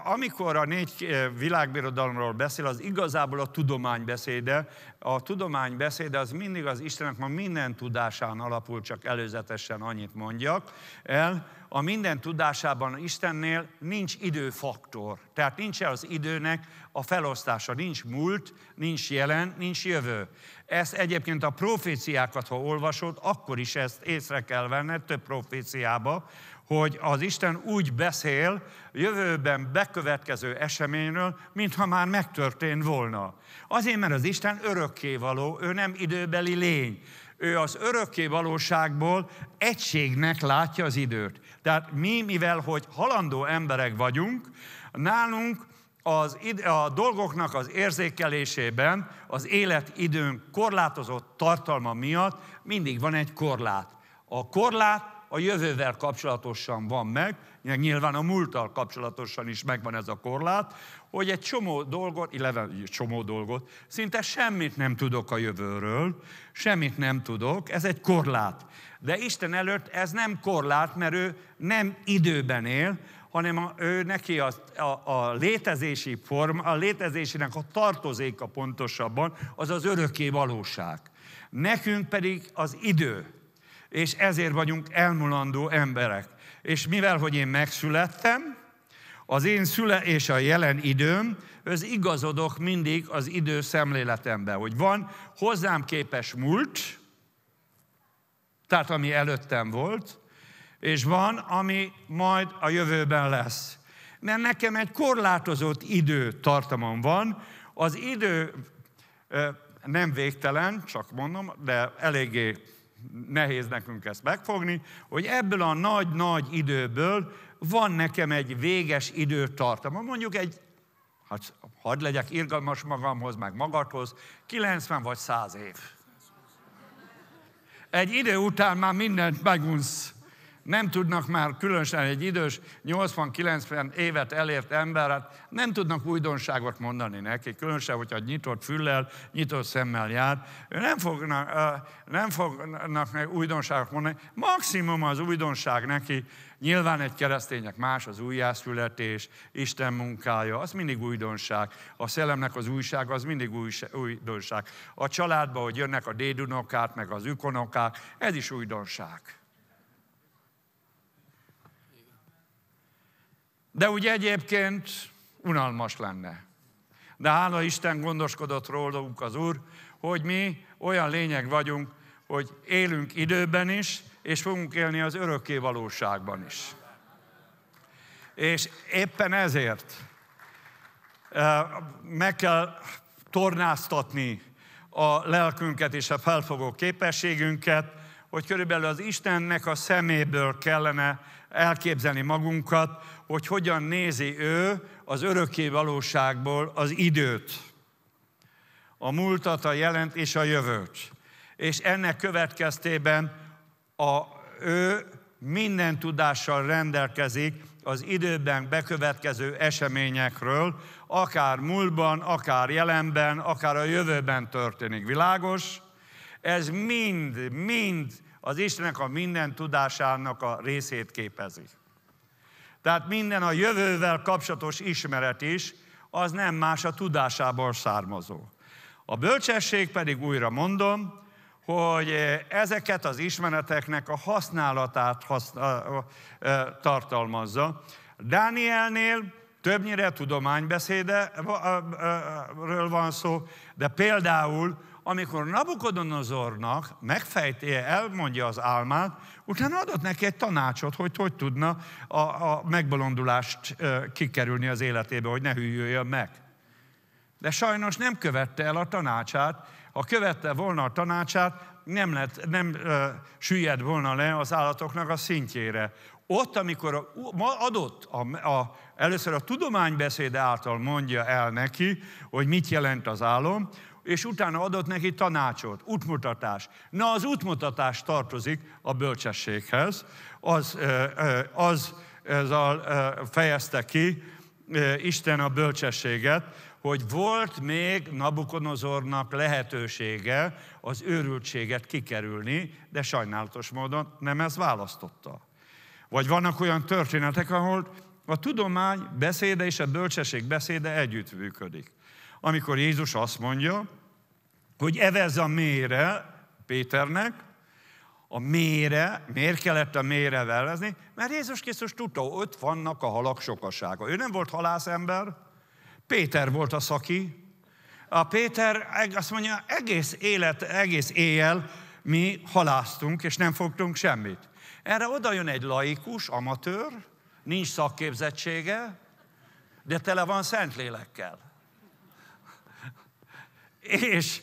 Amikor a négy eh, világbirodalomról beszél, az igazából a tudomány beszéde. A tudomány beszéde az mindig az Istennek ma minden tudásán alapul, csak előzetesen annyit mondjak el, a minden tudásában Istennél nincs időfaktor. Tehát nincs az időnek a felosztása, nincs múlt, nincs jelen, nincs jövő. Ezt egyébként a proféciákat, ha olvasod, akkor is ezt észre kell venned több proféciába, hogy az Isten úgy beszél jövőben bekövetkező eseményről, mintha már megtörtént volna. Azért, mert az Isten örökkévaló, ő nem időbeli lény. Ő az örökké valóságból egységnek látja az időt. Tehát mi, mivel hogy halandó emberek vagyunk, nálunk az, a dolgoknak az érzékelésében az életidőnk korlátozott tartalma miatt mindig van egy korlát. A korlát a jövővel kapcsolatosan van meg, nyilván a múlttal kapcsolatosan is megvan ez a korlát, hogy egy csomó dolgot, illetve egy csomó dolgot, szinte semmit nem tudok a jövőről, semmit nem tudok, ez egy korlát. De Isten előtt ez nem korlát, mert ő nem időben él, hanem a, ő neki a, a, a létezési form, a létezésének a tartozéka pontosabban, az az örökké valóság. Nekünk pedig az idő, és ezért vagyunk elmulandó emberek. És mivel, hogy én megszülettem, az én szüle és a jelen időm, az igazodok mindig az idő szemléletembe, hogy van hozzám képes múlt, tehát ami előttem volt, és van, ami majd a jövőben lesz. Mert nekem egy korlátozott idő tartamon van, az idő nem végtelen, csak mondom, de eléggé nehéz nekünk ezt megfogni, hogy ebből a nagy-nagy időből van nekem egy véges időtartama, mondjuk egy, hát hadd legyek irgalmas magamhoz, meg magadhoz, 90 vagy 100 év. Egy idő után már mindent megunsz nem tudnak már különösen egy idős, 80-90 évet elért emberet, hát nem tudnak újdonságot mondani neki, különösen, hogyha nyitott füllel, nyitott szemmel jár, nem fognak, nem fognak újdonságot mondani. Maximum az újdonság neki, nyilván egy keresztények más, az újjászületés, Isten munkája, az mindig újdonság. A szellemnek az újság, az mindig újdonság. A családba, hogy jönnek a dédunokák, meg az ükonokák, ez is újdonság. De úgy egyébként unalmas lenne. De hála Isten gondoskodott rólunk az Úr, hogy mi olyan lényeg vagyunk, hogy élünk időben is, és fogunk élni az örökké valóságban is. És éppen ezért meg kell tornáztatni a lelkünket és a felfogó képességünket, hogy körülbelül az Istennek a szeméből kellene elképzelni magunkat, hogy hogyan nézi ő az örökké valóságból az időt, a múltat, a jelent és a jövőt. És ennek következtében a, ő minden tudással rendelkezik az időben bekövetkező eseményekről, akár múltban, akár jelenben, akár a jövőben történik. Világos? Ez mind, mind az Istenek a minden tudásának a részét képezi. Tehát minden a jövővel kapcsolatos ismeret is, az nem más a tudásából származó. A bölcsesség pedig újra mondom, hogy eh, ezeket az ismereteknek a használatát használ, eh, eh, tartalmazza. Dánielnél többnyire tudománybeszédről van szó, de például amikor Nabukodonozornak megfejti, eh, elmondja az álmát, utána adott neki egy tanácsot, hogy hogy tudna a, a megbolondulást eh, kikerülni az életébe, hogy ne hűljön meg. De sajnos nem követte el a tanácsát. Ha követte volna a tanácsát, nem, lett, nem ö, eh, süllyed volna le az állatoknak a szintjére. Ott, amikor a, adott, a, a, először a tudománybeszéde által mondja el neki, hogy mit jelent az álom, és utána adott neki tanácsot, útmutatás. Na, az útmutatás tartozik a bölcsességhez, az, az ezzel fejezte ki Isten a bölcsességet, hogy volt még Nabukodonozornak lehetősége az őrültséget kikerülni, de sajnálatos módon nem ez választotta. Vagy vannak olyan történetek, ahol a tudomány beszéde és a bölcsesség beszéde együtt működik amikor Jézus azt mondja, hogy evez a mére Péternek, a mére, miért kellett a mére velezni? Mert Jézus Krisztus tudta, ott vannak a halak sokasága. Ő nem volt halászember, Péter volt a szaki. A Péter azt mondja, egész élet, egész éjjel mi haláztunk, és nem fogtunk semmit. Erre oda jön egy laikus, amatőr, nincs szakképzettsége, de tele van szentlélekkel és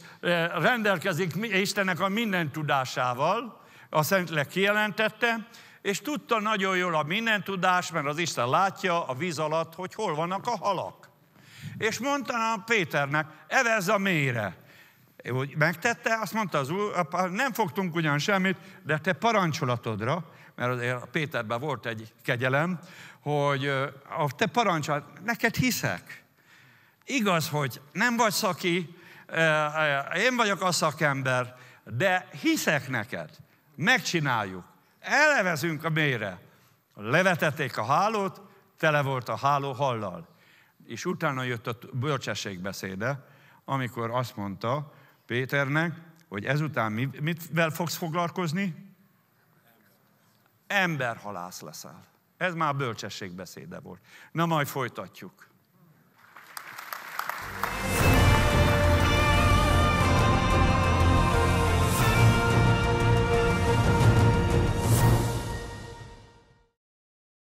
rendelkezik Istennek a minden tudásával, a Szentlélek kijelentette, és tudta nagyon jól a minden tudás, mert az Isten látja a víz alatt, hogy hol vannak a halak. És mondta a Péternek, evez a mélyre. Hogy megtette, azt mondta az úr, nem fogtunk ugyan semmit, de te parancsolatodra, mert azért a Péterben volt egy kegyelem, hogy a te parancsolat, neked hiszek. Igaz, hogy nem vagy szaki, én vagyok a szakember, de hiszek neked, megcsináljuk, elevezünk a mélyre. Levetették a hálót, tele volt a háló hallal. És utána jött a beszéde, amikor azt mondta Péternek, hogy ezután mitvel fogsz foglalkozni? Emberhalász leszel. Ez már beszéde volt. Na majd folytatjuk.